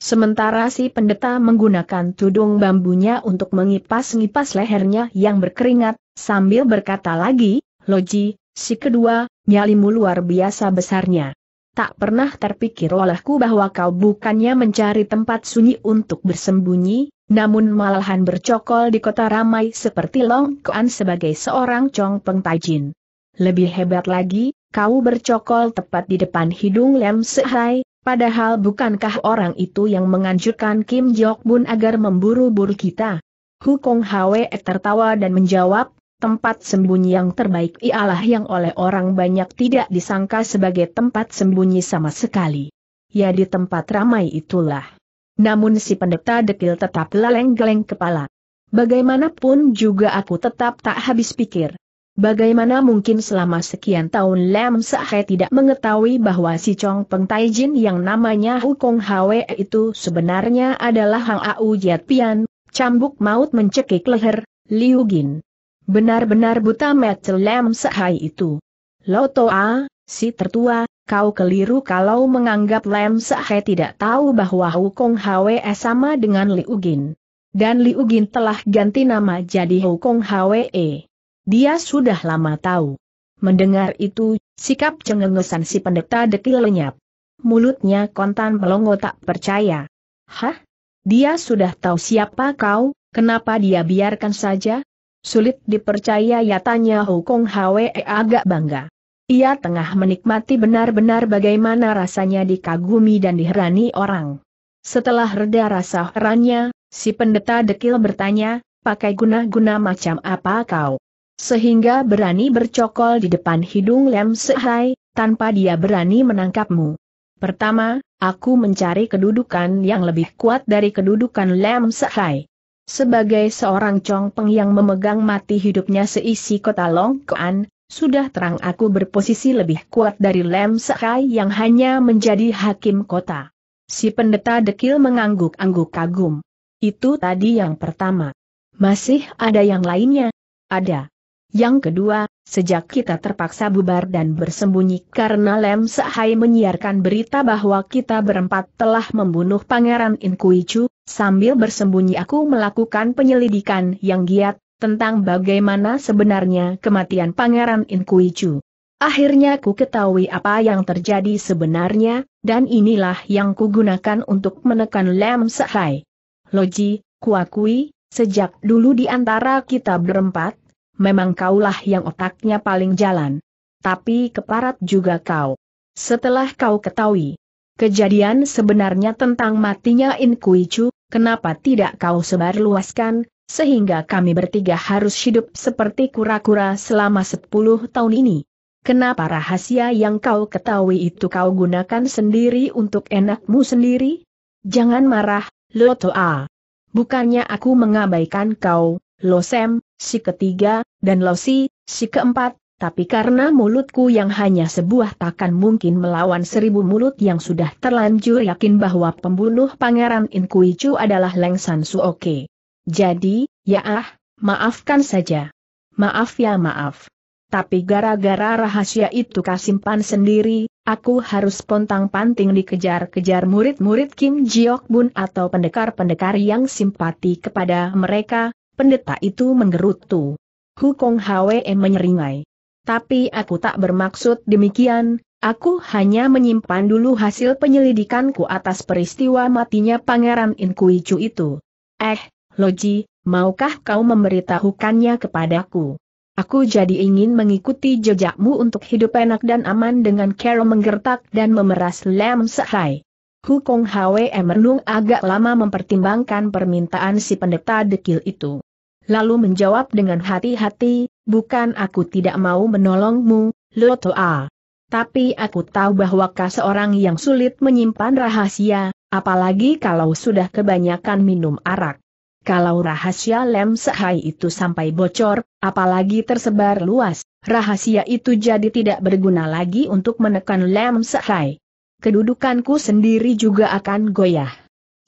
Sementara si pendeta menggunakan tudung bambunya untuk mengipas-ngipas lehernya yang berkeringat, Sambil berkata lagi, Loji, si kedua, nyalimu luar biasa besarnya. Tak pernah terpikir olehku bahwa kau bukannya mencari tempat sunyi untuk bersembunyi, namun malahan bercokol di kota ramai seperti Long Kuan sebagai seorang Chong Peng Tajin. Lebih hebat lagi, kau bercokol tepat di depan hidung Lem Sehai, padahal bukankah orang itu yang menganjurkan Kim Jok Bun agar memburu-buru kita? Hukong Hwe tertawa dan menjawab, Tempat sembunyi yang terbaik ialah yang oleh orang banyak tidak disangka sebagai tempat sembunyi sama sekali. Ya di tempat ramai itulah. Namun si pendeta dekil tetap geleng-geleng kepala. Bagaimanapun juga aku tetap tak habis pikir. Bagaimana mungkin selama sekian tahun Lam Sahe tidak mengetahui bahwa si Chong Peng Taijin yang namanya Hukong Hwe itu sebenarnya adalah Hang Au Jiat Pian, cambuk maut mencekik leher, Liu Gin. Benar-benar buta lem sehai itu. Lotoa, si tertua, kau keliru kalau menganggap Lem sehai tidak tahu bahwa Hukong Hwe sama dengan Liugin, Ugin. Dan Liugin Ugin telah ganti nama jadi Hukong Hwe. Dia sudah lama tahu. Mendengar itu, sikap cengengesan si pendeta dekil lenyap. Mulutnya kontan melongo tak percaya. Hah? Dia sudah tahu siapa kau, kenapa dia biarkan saja? Sulit dipercaya ya tanya Hukong Hwe agak bangga. Ia tengah menikmati benar-benar bagaimana rasanya dikagumi dan diherani orang. Setelah reda rasa herannya, si pendeta dekil bertanya, pakai guna-guna macam apa kau? Sehingga berani bercokol di depan hidung Lem Sehai, tanpa dia berani menangkapmu. Pertama, aku mencari kedudukan yang lebih kuat dari kedudukan Lem Sehai. Sebagai seorang Peng yang memegang mati hidupnya seisi kota Long Kuan, sudah terang aku berposisi lebih kuat dari Lem Sekai yang hanya menjadi hakim kota. Si pendeta dekil mengangguk-angguk kagum. Itu tadi yang pertama. Masih ada yang lainnya? Ada. Yang kedua, sejak kita terpaksa bubar dan bersembunyi karena Lem Sahai menyiarkan berita bahwa kita berempat telah membunuh Pangeran Inkuicu, sambil bersembunyi aku melakukan penyelidikan yang giat, tentang bagaimana sebenarnya kematian Pangeran Inkuicu. Akhirnya ku ketahui apa yang terjadi sebenarnya, dan inilah yang kugunakan untuk menekan Lem Sahai. Loji, kuakui, sejak dulu di antara kita berempat, memang kaulah yang otaknya paling jalan. Tapi keparat juga kau. Setelah kau ketahui kejadian sebenarnya tentang matinya In Kui Chu, kenapa tidak kau sebarluaskan, sehingga kami bertiga harus hidup seperti kura-kura selama 10 tahun ini? Kenapa rahasia yang kau ketahui itu kau gunakan sendiri untuk enakmu sendiri? Jangan marah, Toa. Bukannya aku mengabaikan kau, Lo Sam, si ketiga, dan Losi, si keempat, tapi karena mulutku yang hanya sebuah takan mungkin melawan seribu mulut yang sudah terlanjur yakin bahwa pembunuh Pangeran Inkuicu adalah Leng San Suoke. Jadi, ya ah, maafkan saja. Maaf ya maaf. Tapi gara-gara rahasia itu kasimpan sendiri, aku harus pontang-panting dikejar-kejar murid-murid Kim Jiok Bun atau pendekar-pendekar yang simpati kepada mereka, Pendeta itu menggerutu. Hukong Hwe menyeringai. Tapi aku tak bermaksud demikian, aku hanya menyimpan dulu hasil penyelidikanku atas peristiwa matinya Pangeran Inkuicu itu. Eh, Loji, maukah kau memberitahukannya kepadaku? Aku jadi ingin mengikuti jejakmu untuk hidup enak dan aman dengan Carol menggertak dan memeras lem Sehai. Hukong Hwe merenung agak lama mempertimbangkan permintaan si pendeta dekil itu lalu menjawab dengan hati-hati, bukan aku tidak mau menolongmu, Lotoa. Tapi aku tahu bahwa kau seorang yang sulit menyimpan rahasia, apalagi kalau sudah kebanyakan minum arak. Kalau rahasia lem sehai itu sampai bocor, apalagi tersebar luas, rahasia itu jadi tidak berguna lagi untuk menekan lem sehai. Kedudukanku sendiri juga akan goyah.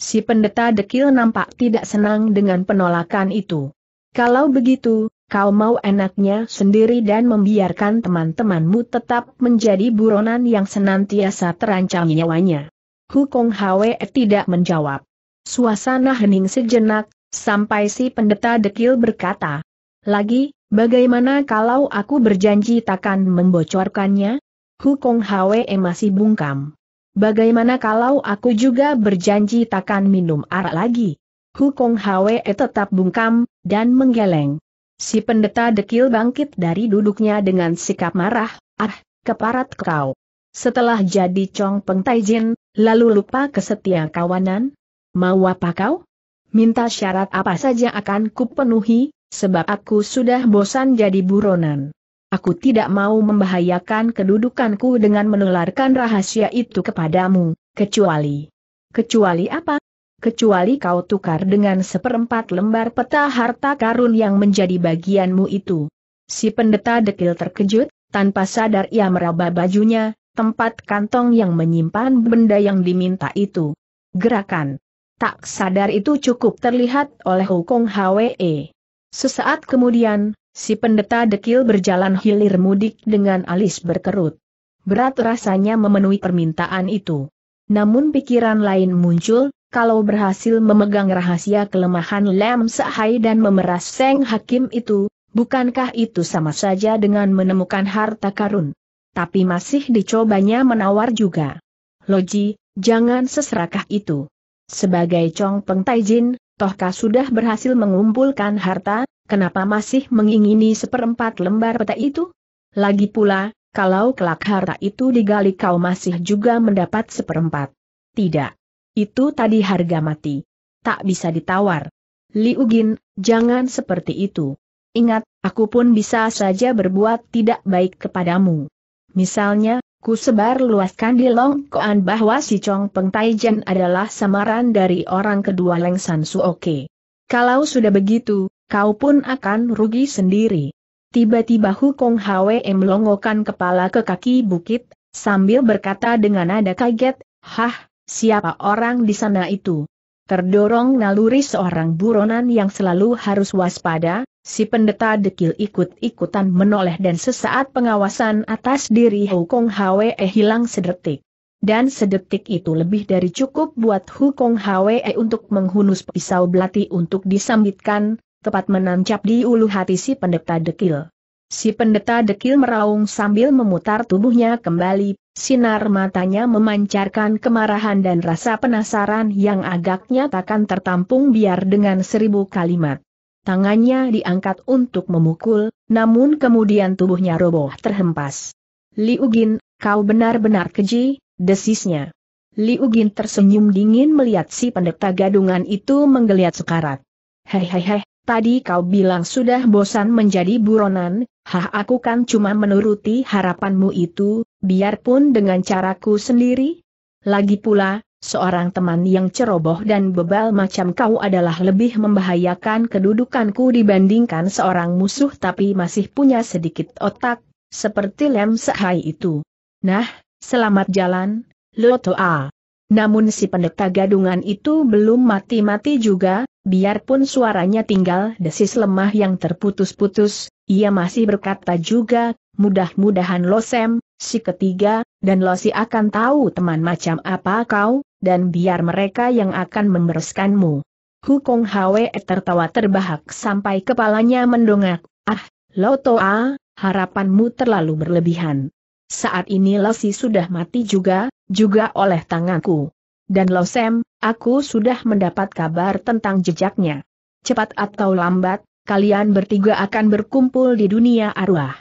Si pendeta dekil nampak tidak senang dengan penolakan itu. Kalau begitu, kau mau enaknya sendiri dan membiarkan teman-temanmu tetap menjadi buronan yang senantiasa terancam nyawanya. Hukong Hwe tidak menjawab. Suasana hening sejenak, sampai si pendeta dekil berkata. Lagi, bagaimana kalau aku berjanji takkan membocorkannya? Hukong Hwe masih bungkam. Bagaimana kalau aku juga berjanji takkan minum arak lagi? Hukong Hwe e tetap bungkam, dan menggeleng. Si pendeta dekil bangkit dari duduknya dengan sikap marah, ah, keparat kau. Setelah jadi Chong Peng Taijin, lalu lupa kesetia kawanan? Mau apa kau? Minta syarat apa saja akan kupenuhi, sebab aku sudah bosan jadi buronan. Aku tidak mau membahayakan kedudukanku dengan menularkan rahasia itu kepadamu, kecuali... Kecuali apa? kecuali kau tukar dengan seperempat lembar peta harta karun yang menjadi bagianmu itu. Si pendeta dekil terkejut, tanpa sadar ia meraba bajunya, tempat kantong yang menyimpan benda yang diminta itu. Gerakan. Tak sadar itu cukup terlihat oleh hukum Hwe. Sesaat kemudian, si pendeta dekil berjalan hilir mudik dengan alis berkerut. Berat rasanya memenuhi permintaan itu. Namun pikiran lain muncul, kalau berhasil memegang rahasia kelemahan Lam Sahai dan memeras Seng Hakim itu, bukankah itu sama saja dengan menemukan harta karun? Tapi masih dicobanya menawar juga. Loji, jangan seserakah itu. Sebagai Chong Peng Taijin, Tohka sudah berhasil mengumpulkan harta, kenapa masih mengingini seperempat lembar peta itu? Lagi pula, kalau kelak harta itu digali kau masih juga mendapat seperempat. Tidak. Itu tadi harga mati. Tak bisa ditawar. Liugin, jangan seperti itu. Ingat, aku pun bisa saja berbuat tidak baik kepadamu. Misalnya, ku sebar luaskan di Long Koan bahwa si Chong Peng Taijen adalah samaran dari orang kedua Leng San Oke. Kalau sudah begitu, kau pun akan rugi sendiri. Tiba-tiba Hu Kong Hwe melongokan kepala ke kaki bukit, sambil berkata dengan nada kaget, Hah, Siapa orang di sana itu? Terdorong naluri seorang buronan yang selalu harus waspada, si pendeta dekil ikut-ikutan menoleh dan sesaat pengawasan atas diri Hukong Hwe e hilang sedetik. Dan sedetik itu lebih dari cukup buat Hukong Hwe e untuk menghunus pisau belati untuk disambitkan, tepat menancap di ulu hati si pendeta dekil. Si pendeta dekil meraung sambil memutar tubuhnya kembali, sinar matanya memancarkan kemarahan dan rasa penasaran yang agaknya takkan tertampung biar dengan seribu kalimat. Tangannya diangkat untuk memukul, namun kemudian tubuhnya roboh terhempas. Liu Gin, kau benar-benar keji, desisnya. Liu Gin tersenyum dingin melihat si pendeta gadungan itu menggeliat sekarat. Hei hei hei, Tadi kau bilang sudah bosan menjadi buronan, hah aku kan cuma menuruti harapanmu itu, biarpun dengan caraku sendiri. Lagi pula, seorang teman yang ceroboh dan bebal macam kau adalah lebih membahayakan kedudukanku dibandingkan seorang musuh tapi masih punya sedikit otak, seperti Lem sehai itu. Nah, selamat jalan, Lotoa. Namun si pendeta gadungan itu belum mati-mati juga, biarpun suaranya tinggal desis lemah yang terputus-putus, ia masih berkata juga, mudah-mudahan Losem, si ketiga, dan Losi akan tahu teman macam apa kau, dan biar mereka yang akan membereskanmu. Hukong Hwe tertawa terbahak sampai kepalanya mendongak, ah, lo toa, harapanmu terlalu berlebihan. Saat ini Losi sudah mati juga, juga oleh tanganku. Dan Sem, aku sudah mendapat kabar tentang jejaknya. Cepat atau lambat, kalian bertiga akan berkumpul di dunia arwah.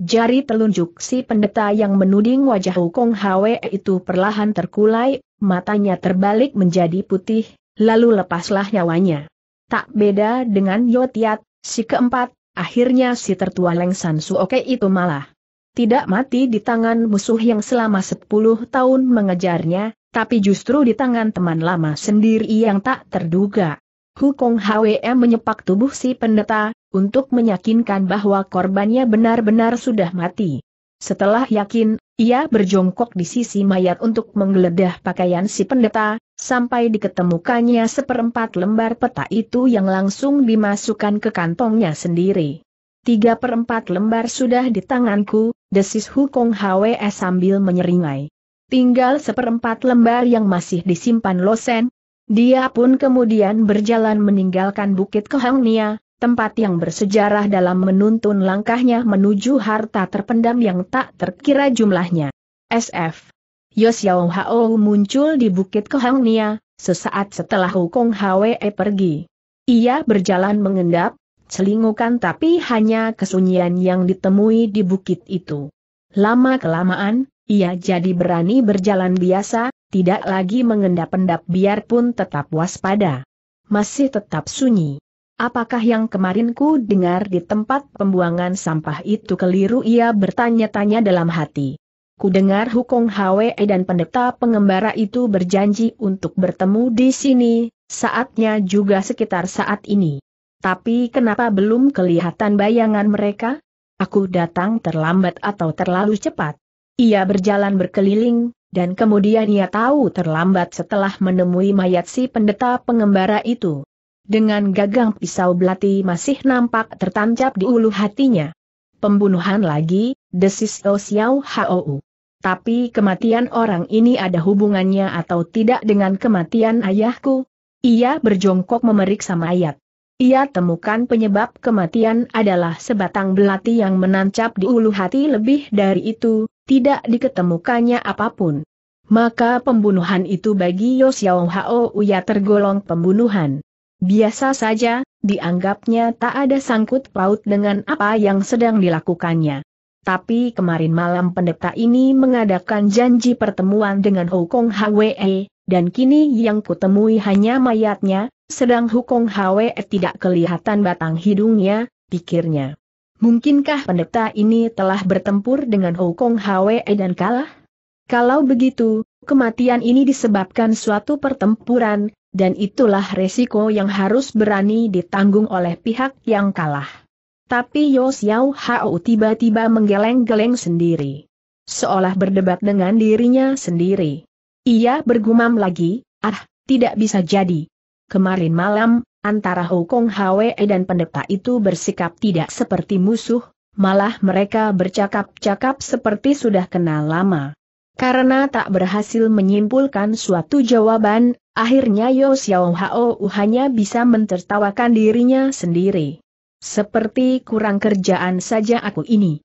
Jari telunjuk si pendeta yang menuding wajah Kong Hwe itu perlahan terkulai, matanya terbalik menjadi putih, lalu lepaslah nyawanya. Tak beda dengan Yotiat, si keempat, akhirnya si tertua Leng San Suoke itu malah tidak mati di tangan musuh yang selama sepuluh tahun mengejarnya, tapi justru di tangan teman lama sendiri yang tak terduga. Hukong HWM menyepak tubuh si pendeta, untuk meyakinkan bahwa korbannya benar-benar sudah mati. Setelah yakin, ia berjongkok di sisi mayat untuk menggeledah pakaian si pendeta, sampai diketemukannya seperempat lembar peta itu yang langsung dimasukkan ke kantongnya sendiri. Tiga perempat lembar sudah di tanganku, desis Hukong HWS sambil menyeringai tinggal seperempat lembar yang masih disimpan Losen. Dia pun kemudian berjalan meninggalkan Bukit Kehangnia, tempat yang bersejarah dalam menuntun langkahnya menuju harta terpendam yang tak terkira jumlahnya. SF. Yosiao Hao muncul di Bukit Kehangnia, sesaat setelah Hukong Hwe pergi. Ia berjalan mengendap, selingukan tapi hanya kesunyian yang ditemui di bukit itu. Lama-kelamaan, ia jadi berani berjalan biasa, tidak lagi mengendap-endap biarpun tetap waspada. Masih tetap sunyi. Apakah yang kemarin ku dengar di tempat pembuangan sampah itu keliru ia bertanya-tanya dalam hati. Ku dengar Hukong Hwe dan pendeta pengembara itu berjanji untuk bertemu di sini, saatnya juga sekitar saat ini. Tapi kenapa belum kelihatan bayangan mereka? Aku datang terlambat atau terlalu cepat? Ia berjalan berkeliling, dan kemudian ia tahu terlambat setelah menemui mayat si pendeta pengembara itu. Dengan gagang pisau belati masih nampak tertancap di ulu hatinya. Pembunuhan lagi, desis O Xiao Hou. Tapi kematian orang ini ada hubungannya atau tidak dengan kematian ayahku? Ia berjongkok memeriksa mayat. Ia temukan penyebab kematian adalah sebatang belati yang menancap di ulu hati lebih dari itu, tidak diketemukannya apapun. Maka pembunuhan itu bagi Yosiao Hao Uya tergolong pembunuhan. Biasa saja, dianggapnya tak ada sangkut paut dengan apa yang sedang dilakukannya. Tapi kemarin malam pendeta ini mengadakan janji pertemuan dengan Hukong Hwe, dan kini yang kutemui hanya mayatnya, sedang Hukong Hwe tidak kelihatan batang hidungnya, pikirnya. Mungkinkah pendeta ini telah bertempur dengan Kong Hwe dan kalah? Kalau begitu, kematian ini disebabkan suatu pertempuran, dan itulah resiko yang harus berani ditanggung oleh pihak yang kalah. Tapi Yo Xiao Hao tiba-tiba menggeleng-geleng sendiri. Seolah berdebat dengan dirinya sendiri. Ia bergumam lagi, ah, tidak bisa jadi. Kemarin malam, antara Hukong Hwe dan pendeta itu bersikap tidak seperti musuh, malah mereka bercakap-cakap seperti sudah kenal lama. Karena tak berhasil menyimpulkan suatu jawaban, akhirnya Yo Xiao Hao hanya bisa mentertawakan dirinya sendiri. Seperti kurang kerjaan saja aku ini.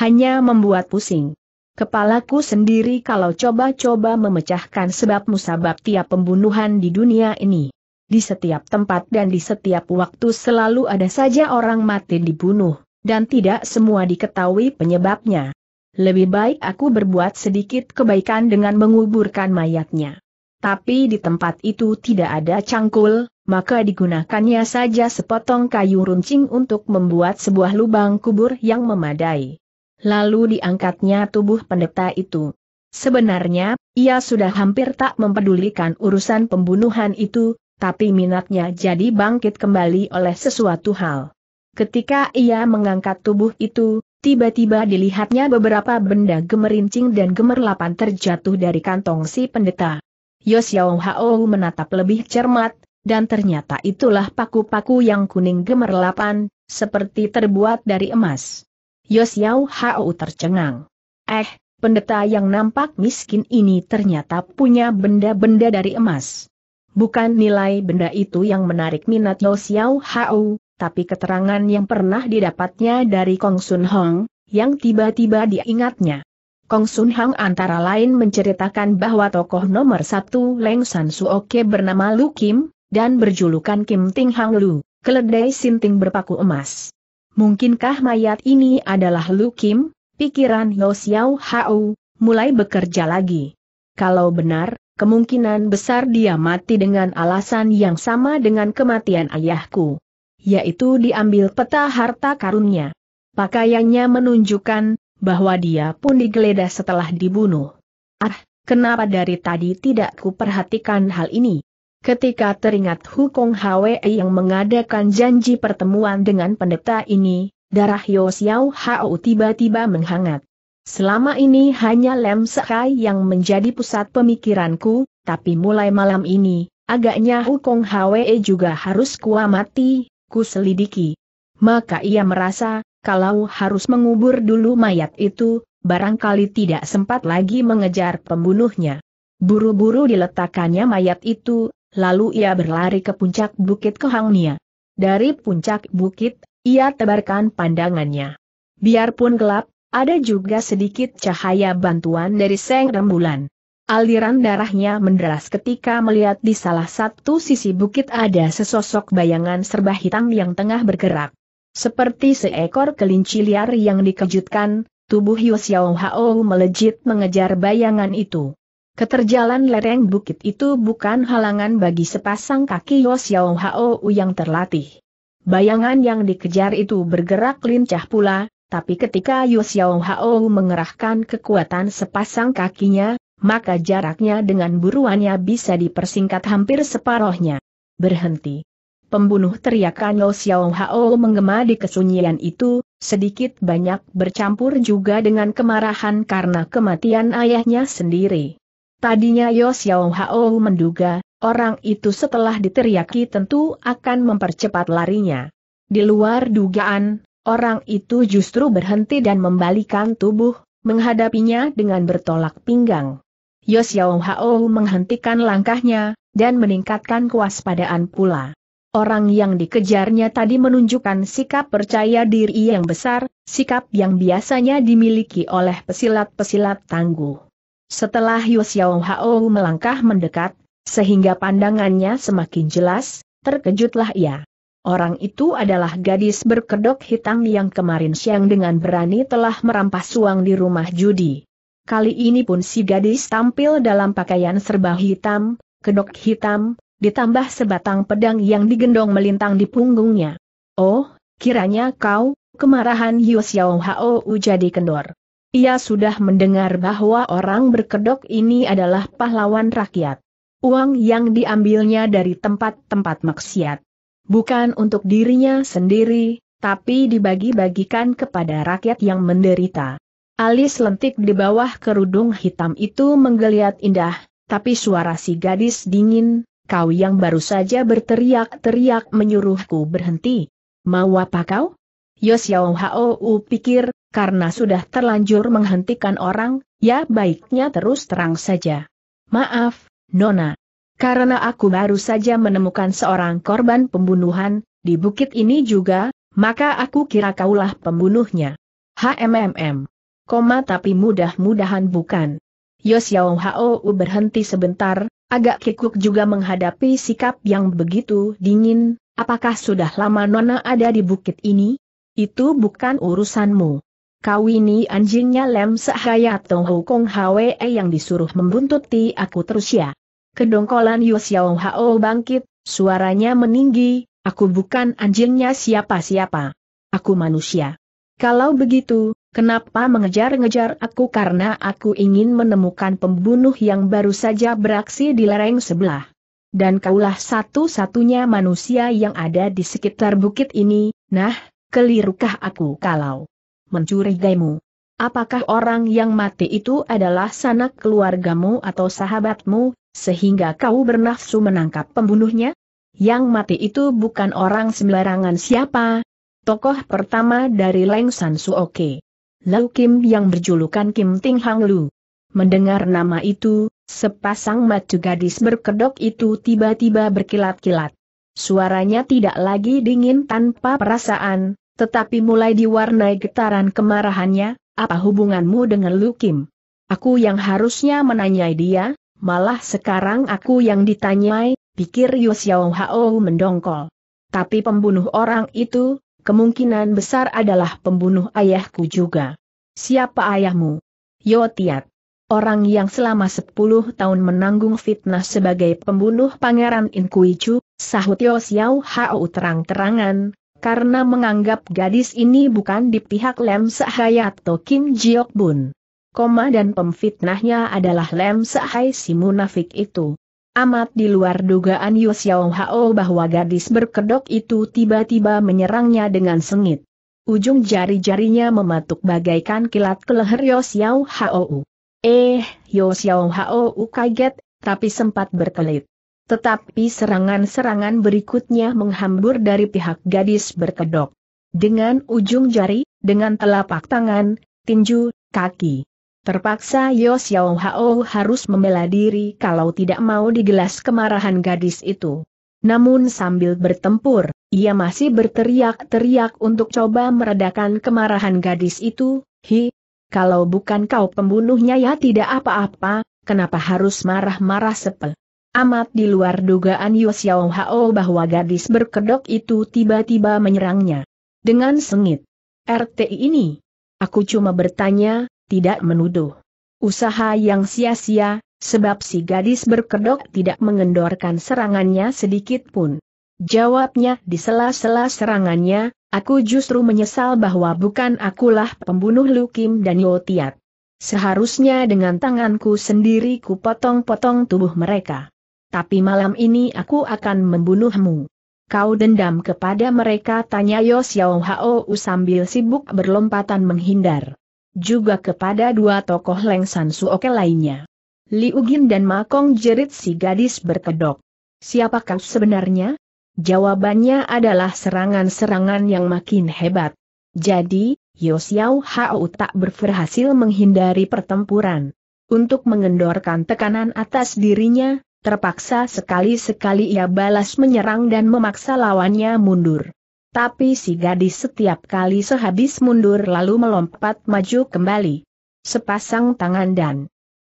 Hanya membuat pusing. Kepalaku sendiri kalau coba-coba memecahkan sebab musabab tiap pembunuhan di dunia ini. Di setiap tempat dan di setiap waktu selalu ada saja orang mati dibunuh, dan tidak semua diketahui penyebabnya. Lebih baik aku berbuat sedikit kebaikan dengan menguburkan mayatnya. Tapi di tempat itu tidak ada cangkul, maka digunakannya saja sepotong kayu runcing untuk membuat sebuah lubang kubur yang memadai. Lalu diangkatnya tubuh pendeta itu. Sebenarnya, ia sudah hampir tak mempedulikan urusan pembunuhan itu, tapi minatnya jadi bangkit kembali oleh sesuatu hal. Ketika ia mengangkat tubuh itu, tiba-tiba dilihatnya beberapa benda gemerincing dan gemerlapan terjatuh dari kantong si pendeta. Yosiao Hao menatap lebih cermat, dan ternyata itulah paku-paku yang kuning gemerlapan, seperti terbuat dari emas. Yosiao Hao tercengang. Eh, pendeta yang nampak miskin ini ternyata punya benda-benda dari emas. Bukan nilai benda itu yang menarik minat Lo Xiao Hao, tapi keterangan yang pernah didapatnya dari Kong Sun Hong, yang tiba-tiba diingatnya. Kong Sun Hong antara lain menceritakan bahwa tokoh nomor satu Leng San Suoke bernama Lu Kim, dan berjulukan Kim Ting Hang Lu, keledai sinting berpaku emas. Mungkinkah mayat ini adalah Lu Kim? Pikiran Yo Xiao Hao, mulai bekerja lagi. Kalau benar, kemungkinan besar dia mati dengan alasan yang sama dengan kematian ayahku. Yaitu diambil peta harta karunnya. Pakaiannya menunjukkan bahwa dia pun digeledah setelah dibunuh. Ah, kenapa dari tadi tidak kuperhatikan hal ini? Ketika teringat Hukong Hwe yang mengadakan janji pertemuan dengan pendeta ini, darah Yosiao Hao tiba-tiba menghangat. Selama ini hanya Lem Sekai yang menjadi pusat pemikiranku, tapi mulai malam ini, agaknya Hukong Hwe juga harus kuamati, ku selidiki. Maka ia merasa, kalau harus mengubur dulu mayat itu, barangkali tidak sempat lagi mengejar pembunuhnya. Buru-buru diletakkannya mayat itu, lalu ia berlari ke puncak Bukit kehangnia. Dari puncak bukit, ia tebarkan pandangannya. Biarpun gelap, ada juga sedikit cahaya bantuan dari Seng Rembulan. Aliran darahnya menderas ketika melihat di salah satu sisi bukit ada sesosok bayangan serba hitam yang tengah bergerak. Seperti seekor kelinci liar yang dikejutkan, tubuh Yu Xiao Hao melejit mengejar bayangan itu. Keterjalan lereng bukit itu bukan halangan bagi sepasang kaki Yu Xiao Hao yang terlatih. Bayangan yang dikejar itu bergerak lincah pula, tapi ketika Yu Xiao Hao mengerahkan kekuatan sepasang kakinya, maka jaraknya dengan buruannya bisa dipersingkat hampir separohnya. Berhenti. Pembunuh teriakan Yu Xiao Hao menggema di kesunyian itu, sedikit banyak bercampur juga dengan kemarahan karena kematian ayahnya sendiri. Tadinya Yu Xiao Hao menduga, orang itu setelah diteriaki tentu akan mempercepat larinya. Di luar dugaan, Orang itu justru berhenti dan membalikan tubuh, menghadapinya dengan bertolak pinggang. Yosiao Hao menghentikan langkahnya, dan meningkatkan kewaspadaan pula. Orang yang dikejarnya tadi menunjukkan sikap percaya diri yang besar, sikap yang biasanya dimiliki oleh pesilat-pesilat tangguh. Setelah Yosiao Hao melangkah mendekat, sehingga pandangannya semakin jelas, terkejutlah ia. Orang itu adalah gadis berkedok hitam yang kemarin siang dengan berani telah merampas uang di rumah judi. Kali ini pun si gadis tampil dalam pakaian serba hitam, kedok hitam, ditambah sebatang pedang yang digendong melintang di punggungnya. Oh, kiranya kau, kemarahan Yu Xiao Hao jadi kendor. Ia sudah mendengar bahwa orang berkedok ini adalah pahlawan rakyat. Uang yang diambilnya dari tempat-tempat maksiat bukan untuk dirinya sendiri, tapi dibagi-bagikan kepada rakyat yang menderita. Alis lentik di bawah kerudung hitam itu menggeliat indah, tapi suara si gadis dingin, kau yang baru saja berteriak-teriak menyuruhku berhenti. Mau apa kau? Yosiao Hou pikir, karena sudah terlanjur menghentikan orang, ya baiknya terus terang saja. Maaf, Nona. Karena aku baru saja menemukan seorang korban pembunuhan, di bukit ini juga, maka aku kira kaulah pembunuhnya. HMMM. Koma tapi mudah-mudahan bukan. Yosiao Hou berhenti sebentar, agak kikuk juga menghadapi sikap yang begitu dingin, apakah sudah lama Nona ada di bukit ini? Itu bukan urusanmu. Kau ini anjingnya Lem Sehaya atau Hukong Hwe yang disuruh membuntuti aku terus ya. Kedongkolan Yu Xiao Hao bangkit, suaranya meninggi, aku bukan anjingnya siapa-siapa. Aku manusia. Kalau begitu, kenapa mengejar-ngejar aku karena aku ingin menemukan pembunuh yang baru saja beraksi di lereng sebelah. Dan kaulah satu-satunya manusia yang ada di sekitar bukit ini, nah, kelirukah aku kalau mencurigaimu? Apakah orang yang mati itu adalah sanak keluargamu atau sahabatmu, sehingga kau bernafsu menangkap pembunuhnya? Yang mati itu bukan orang sembarangan siapa? Tokoh pertama dari Lengsan Suoke. Lau Kim yang berjulukan Kim Ting Hang Lu. Mendengar nama itu, sepasang mata gadis berkedok itu tiba-tiba berkilat-kilat. Suaranya tidak lagi dingin tanpa perasaan, tetapi mulai diwarnai getaran kemarahannya, apa hubunganmu dengan Lukim? Aku yang harusnya menanyai dia, malah sekarang aku yang ditanyai, pikir Yu Xiao Hao mendongkol. Tapi pembunuh orang itu, kemungkinan besar adalah pembunuh ayahku juga. Siapa ayahmu? Yotiat. Orang yang selama sepuluh tahun menanggung fitnah sebagai pembunuh Pangeran Inkuicu, sahut Yosiao Xiao Hao terang-terangan, karena menganggap gadis ini bukan di pihak Lem Sahai atau Kim Jiok Bun. Koma dan pemfitnahnya adalah Lem Sahai si munafik itu. Amat di luar dugaan Yu Xiao Hao bahwa gadis berkedok itu tiba-tiba menyerangnya dengan sengit. Ujung jari-jarinya mematuk bagaikan kilat ke leher Yu Xiao Hao. Eh, Yu Xiao Hao kaget, tapi sempat berkelit. Tetapi serangan-serangan berikutnya menghambur dari pihak gadis berkedok. Dengan ujung jari, dengan telapak tangan, tinju, kaki. Terpaksa Yo Xiao Hao harus membela diri kalau tidak mau digelas kemarahan gadis itu. Namun sambil bertempur, ia masih berteriak-teriak untuk coba meredakan kemarahan gadis itu, Hi, kalau bukan kau pembunuhnya ya tidak apa-apa, kenapa harus marah-marah sepel. Amat di luar dugaan Yu Xiao Hao bahwa gadis berkedok itu tiba-tiba menyerangnya. Dengan sengit. RT ini. Aku cuma bertanya, tidak menuduh. Usaha yang sia-sia, sebab si gadis berkedok tidak mengendorkan serangannya sedikit pun. Jawabnya di sela-sela serangannya, aku justru menyesal bahwa bukan akulah pembunuh Lukim dan Yotiat. Seharusnya dengan tanganku sendiri ku potong-potong tubuh mereka tapi malam ini aku akan membunuhmu. Kau dendam kepada mereka tanya Yo Xiao Hao sambil sibuk berlompatan menghindar. Juga kepada dua tokoh Leng San Suoke lainnya. Liu Gin dan Makong jerit si gadis berkedok. Siapa kau sebenarnya? Jawabannya adalah serangan-serangan yang makin hebat. Jadi, Yo Xiao Hao tak berhasil menghindari pertempuran. Untuk mengendorkan tekanan atas dirinya, Terpaksa sekali-sekali ia balas menyerang dan memaksa lawannya mundur. Tapi si gadis setiap kali sehabis mundur lalu melompat maju kembali. Sepasang tangan dan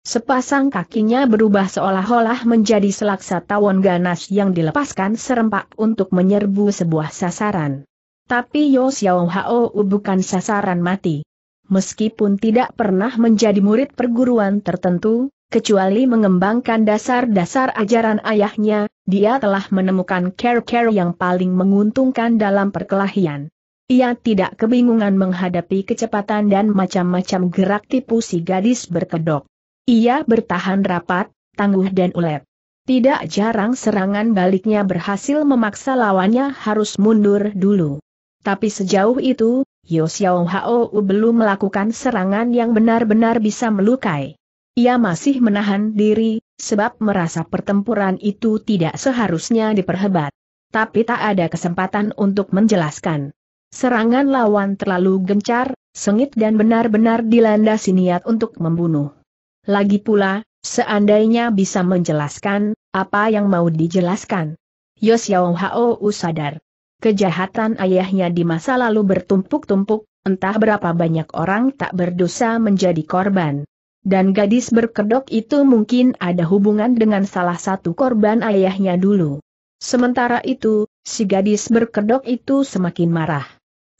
sepasang kakinya berubah seolah-olah menjadi selaksa tawon ganas yang dilepaskan serempak untuk menyerbu sebuah sasaran. Tapi Yo Xiao Hao bukan sasaran mati. Meskipun tidak pernah menjadi murid perguruan tertentu, Kecuali mengembangkan dasar-dasar ajaran ayahnya, dia telah menemukan care-care yang paling menguntungkan dalam perkelahian. Ia tidak kebingungan menghadapi kecepatan dan macam-macam gerak tipu si gadis berkedok. Ia bertahan rapat, tangguh dan ulet. Tidak jarang serangan baliknya berhasil memaksa lawannya harus mundur dulu. Tapi sejauh itu, Yosiao Xiao Hao belum melakukan serangan yang benar-benar bisa melukai. Ia masih menahan diri, sebab merasa pertempuran itu tidak seharusnya diperhebat. Tapi tak ada kesempatan untuk menjelaskan. Serangan lawan terlalu gencar, sengit dan benar-benar dilandasi niat untuk membunuh. Lagi pula, seandainya bisa menjelaskan, apa yang mau dijelaskan? Yosiao Hao sadar. Kejahatan ayahnya di masa lalu bertumpuk-tumpuk, entah berapa banyak orang tak berdosa menjadi korban. Dan gadis berkedok itu mungkin ada hubungan dengan salah satu korban ayahnya dulu. Sementara itu, si gadis berkedok itu semakin marah.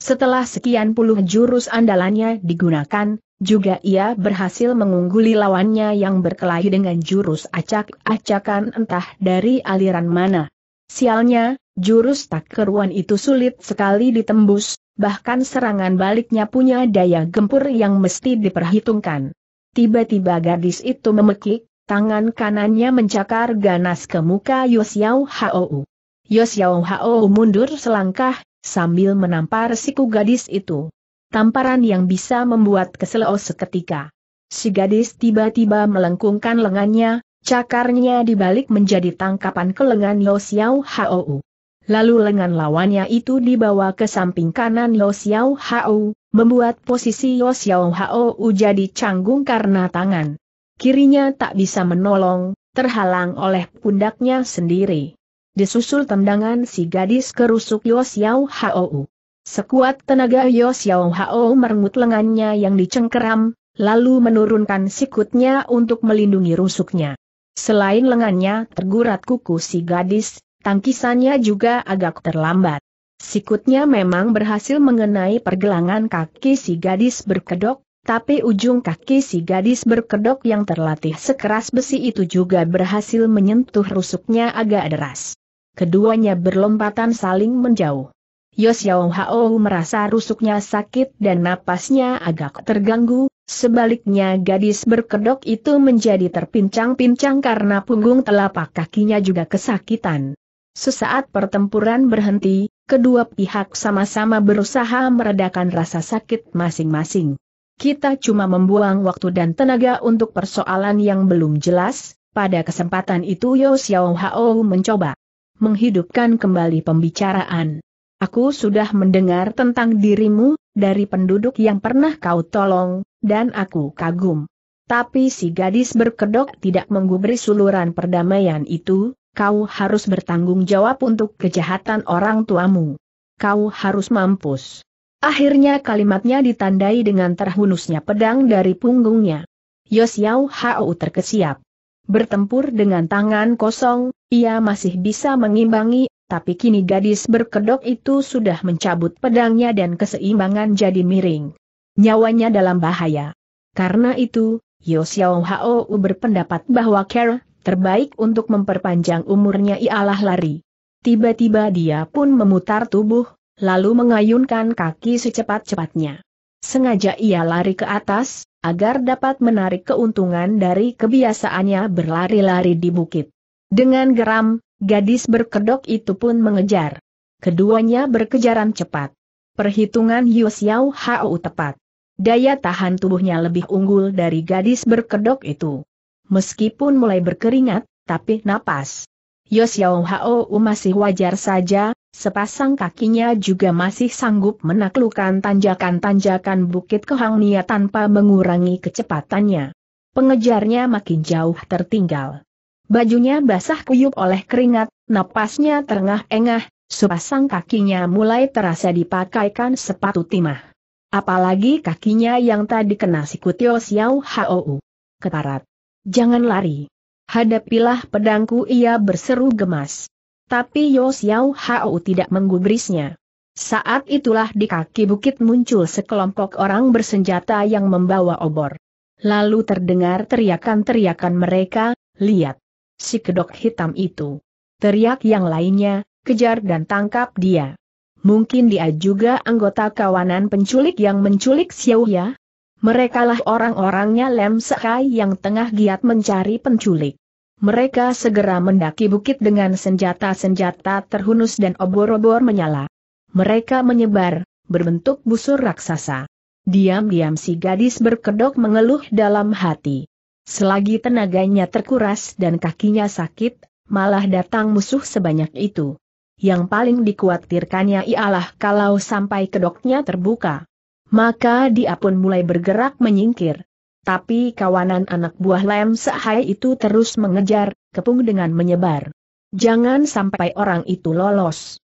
Setelah sekian puluh jurus andalannya digunakan, juga ia berhasil mengungguli lawannya yang berkelahi dengan jurus acak-acakan entah dari aliran mana. Sialnya, jurus tak keruan itu sulit sekali ditembus, bahkan serangan baliknya punya daya gempur yang mesti diperhitungkan. Tiba-tiba gadis itu memekik, tangan kanannya mencakar ganas ke muka Yosiao Hou. Yosiao Hou mundur selangkah, sambil menampar siku gadis itu. Tamparan yang bisa membuat kesel seketika. Si gadis tiba-tiba melengkungkan lengannya, cakarnya dibalik menjadi tangkapan ke lengan Yosiao Hou. Lalu lengan lawannya itu dibawa ke samping kanan Yo Xiao Hao, membuat posisi Yo Xiao Hao jadi canggung karena tangan kirinya tak bisa menolong, terhalang oleh pundaknya sendiri. Disusul tendangan si gadis kerusuk Yo Xiao Hao. Sekuat tenaga Yo Xiao Hao merengut lengannya yang dicengkeram, lalu menurunkan sikutnya untuk melindungi rusuknya. Selain lengannya tergurat kuku si gadis, tangkisannya juga agak terlambat. Sikutnya memang berhasil mengenai pergelangan kaki si gadis berkedok, tapi ujung kaki si gadis berkedok yang terlatih sekeras besi itu juga berhasil menyentuh rusuknya agak deras. Keduanya berlompatan saling menjauh. Yos Yao Hao merasa rusuknya sakit dan napasnya agak terganggu, sebaliknya gadis berkedok itu menjadi terpincang-pincang karena punggung telapak kakinya juga kesakitan. Sesaat pertempuran berhenti, kedua pihak sama-sama berusaha meredakan rasa sakit masing-masing. Kita cuma membuang waktu dan tenaga untuk persoalan yang belum jelas, pada kesempatan itu Yo Xiao Hao mencoba menghidupkan kembali pembicaraan. Aku sudah mendengar tentang dirimu, dari penduduk yang pernah kau tolong, dan aku kagum. Tapi si gadis berkedok tidak menggubris suluran perdamaian itu, kau harus bertanggung jawab untuk kejahatan orang tuamu. Kau harus mampus. Akhirnya kalimatnya ditandai dengan terhunusnya pedang dari punggungnya. Yosiao Hau terkesiap. Bertempur dengan tangan kosong, ia masih bisa mengimbangi, tapi kini gadis berkedok itu sudah mencabut pedangnya dan keseimbangan jadi miring. Nyawanya dalam bahaya. Karena itu, Yosiao Hao berpendapat bahwa Kerr terbaik untuk memperpanjang umurnya ialah lari. Tiba-tiba dia pun memutar tubuh, lalu mengayunkan kaki secepat-cepatnya. Sengaja ia lari ke atas, agar dapat menarik keuntungan dari kebiasaannya berlari-lari di bukit. Dengan geram, gadis berkedok itu pun mengejar. Keduanya berkejaran cepat. Perhitungan Yu Xiao Hao tepat. Daya tahan tubuhnya lebih unggul dari gadis berkedok itu meskipun mulai berkeringat, tapi napas. Yosiao Hao masih wajar saja, sepasang kakinya juga masih sanggup menaklukkan tanjakan-tanjakan Bukit Kehangnia tanpa mengurangi kecepatannya. Pengejarnya makin jauh tertinggal. Bajunya basah kuyup oleh keringat, napasnya terengah-engah, sepasang kakinya mulai terasa dipakaikan sepatu timah. Apalagi kakinya yang tadi kena sikut Yosiao Hao. Keparat. Jangan lari. Hadapilah pedangku ia berseru gemas. Tapi Yosiao Xiao Hao tidak menggubrisnya. Saat itulah di kaki bukit muncul sekelompok orang bersenjata yang membawa obor. Lalu terdengar teriakan-teriakan mereka, lihat. Si kedok hitam itu. Teriak yang lainnya, kejar dan tangkap dia. Mungkin dia juga anggota kawanan penculik yang menculik Xiao Ya? Merekalah orang-orangnya Lem Sekai yang tengah giat mencari penculik. Mereka segera mendaki bukit dengan senjata-senjata terhunus dan obor-obor menyala. Mereka menyebar, berbentuk busur raksasa. Diam-diam si gadis berkedok mengeluh dalam hati. Selagi tenaganya terkuras dan kakinya sakit, malah datang musuh sebanyak itu. Yang paling dikhawatirkannya ialah kalau sampai kedoknya terbuka maka dia pun mulai bergerak menyingkir. Tapi kawanan anak buah Lem sehai itu terus mengejar, kepung dengan menyebar. Jangan sampai orang itu lolos.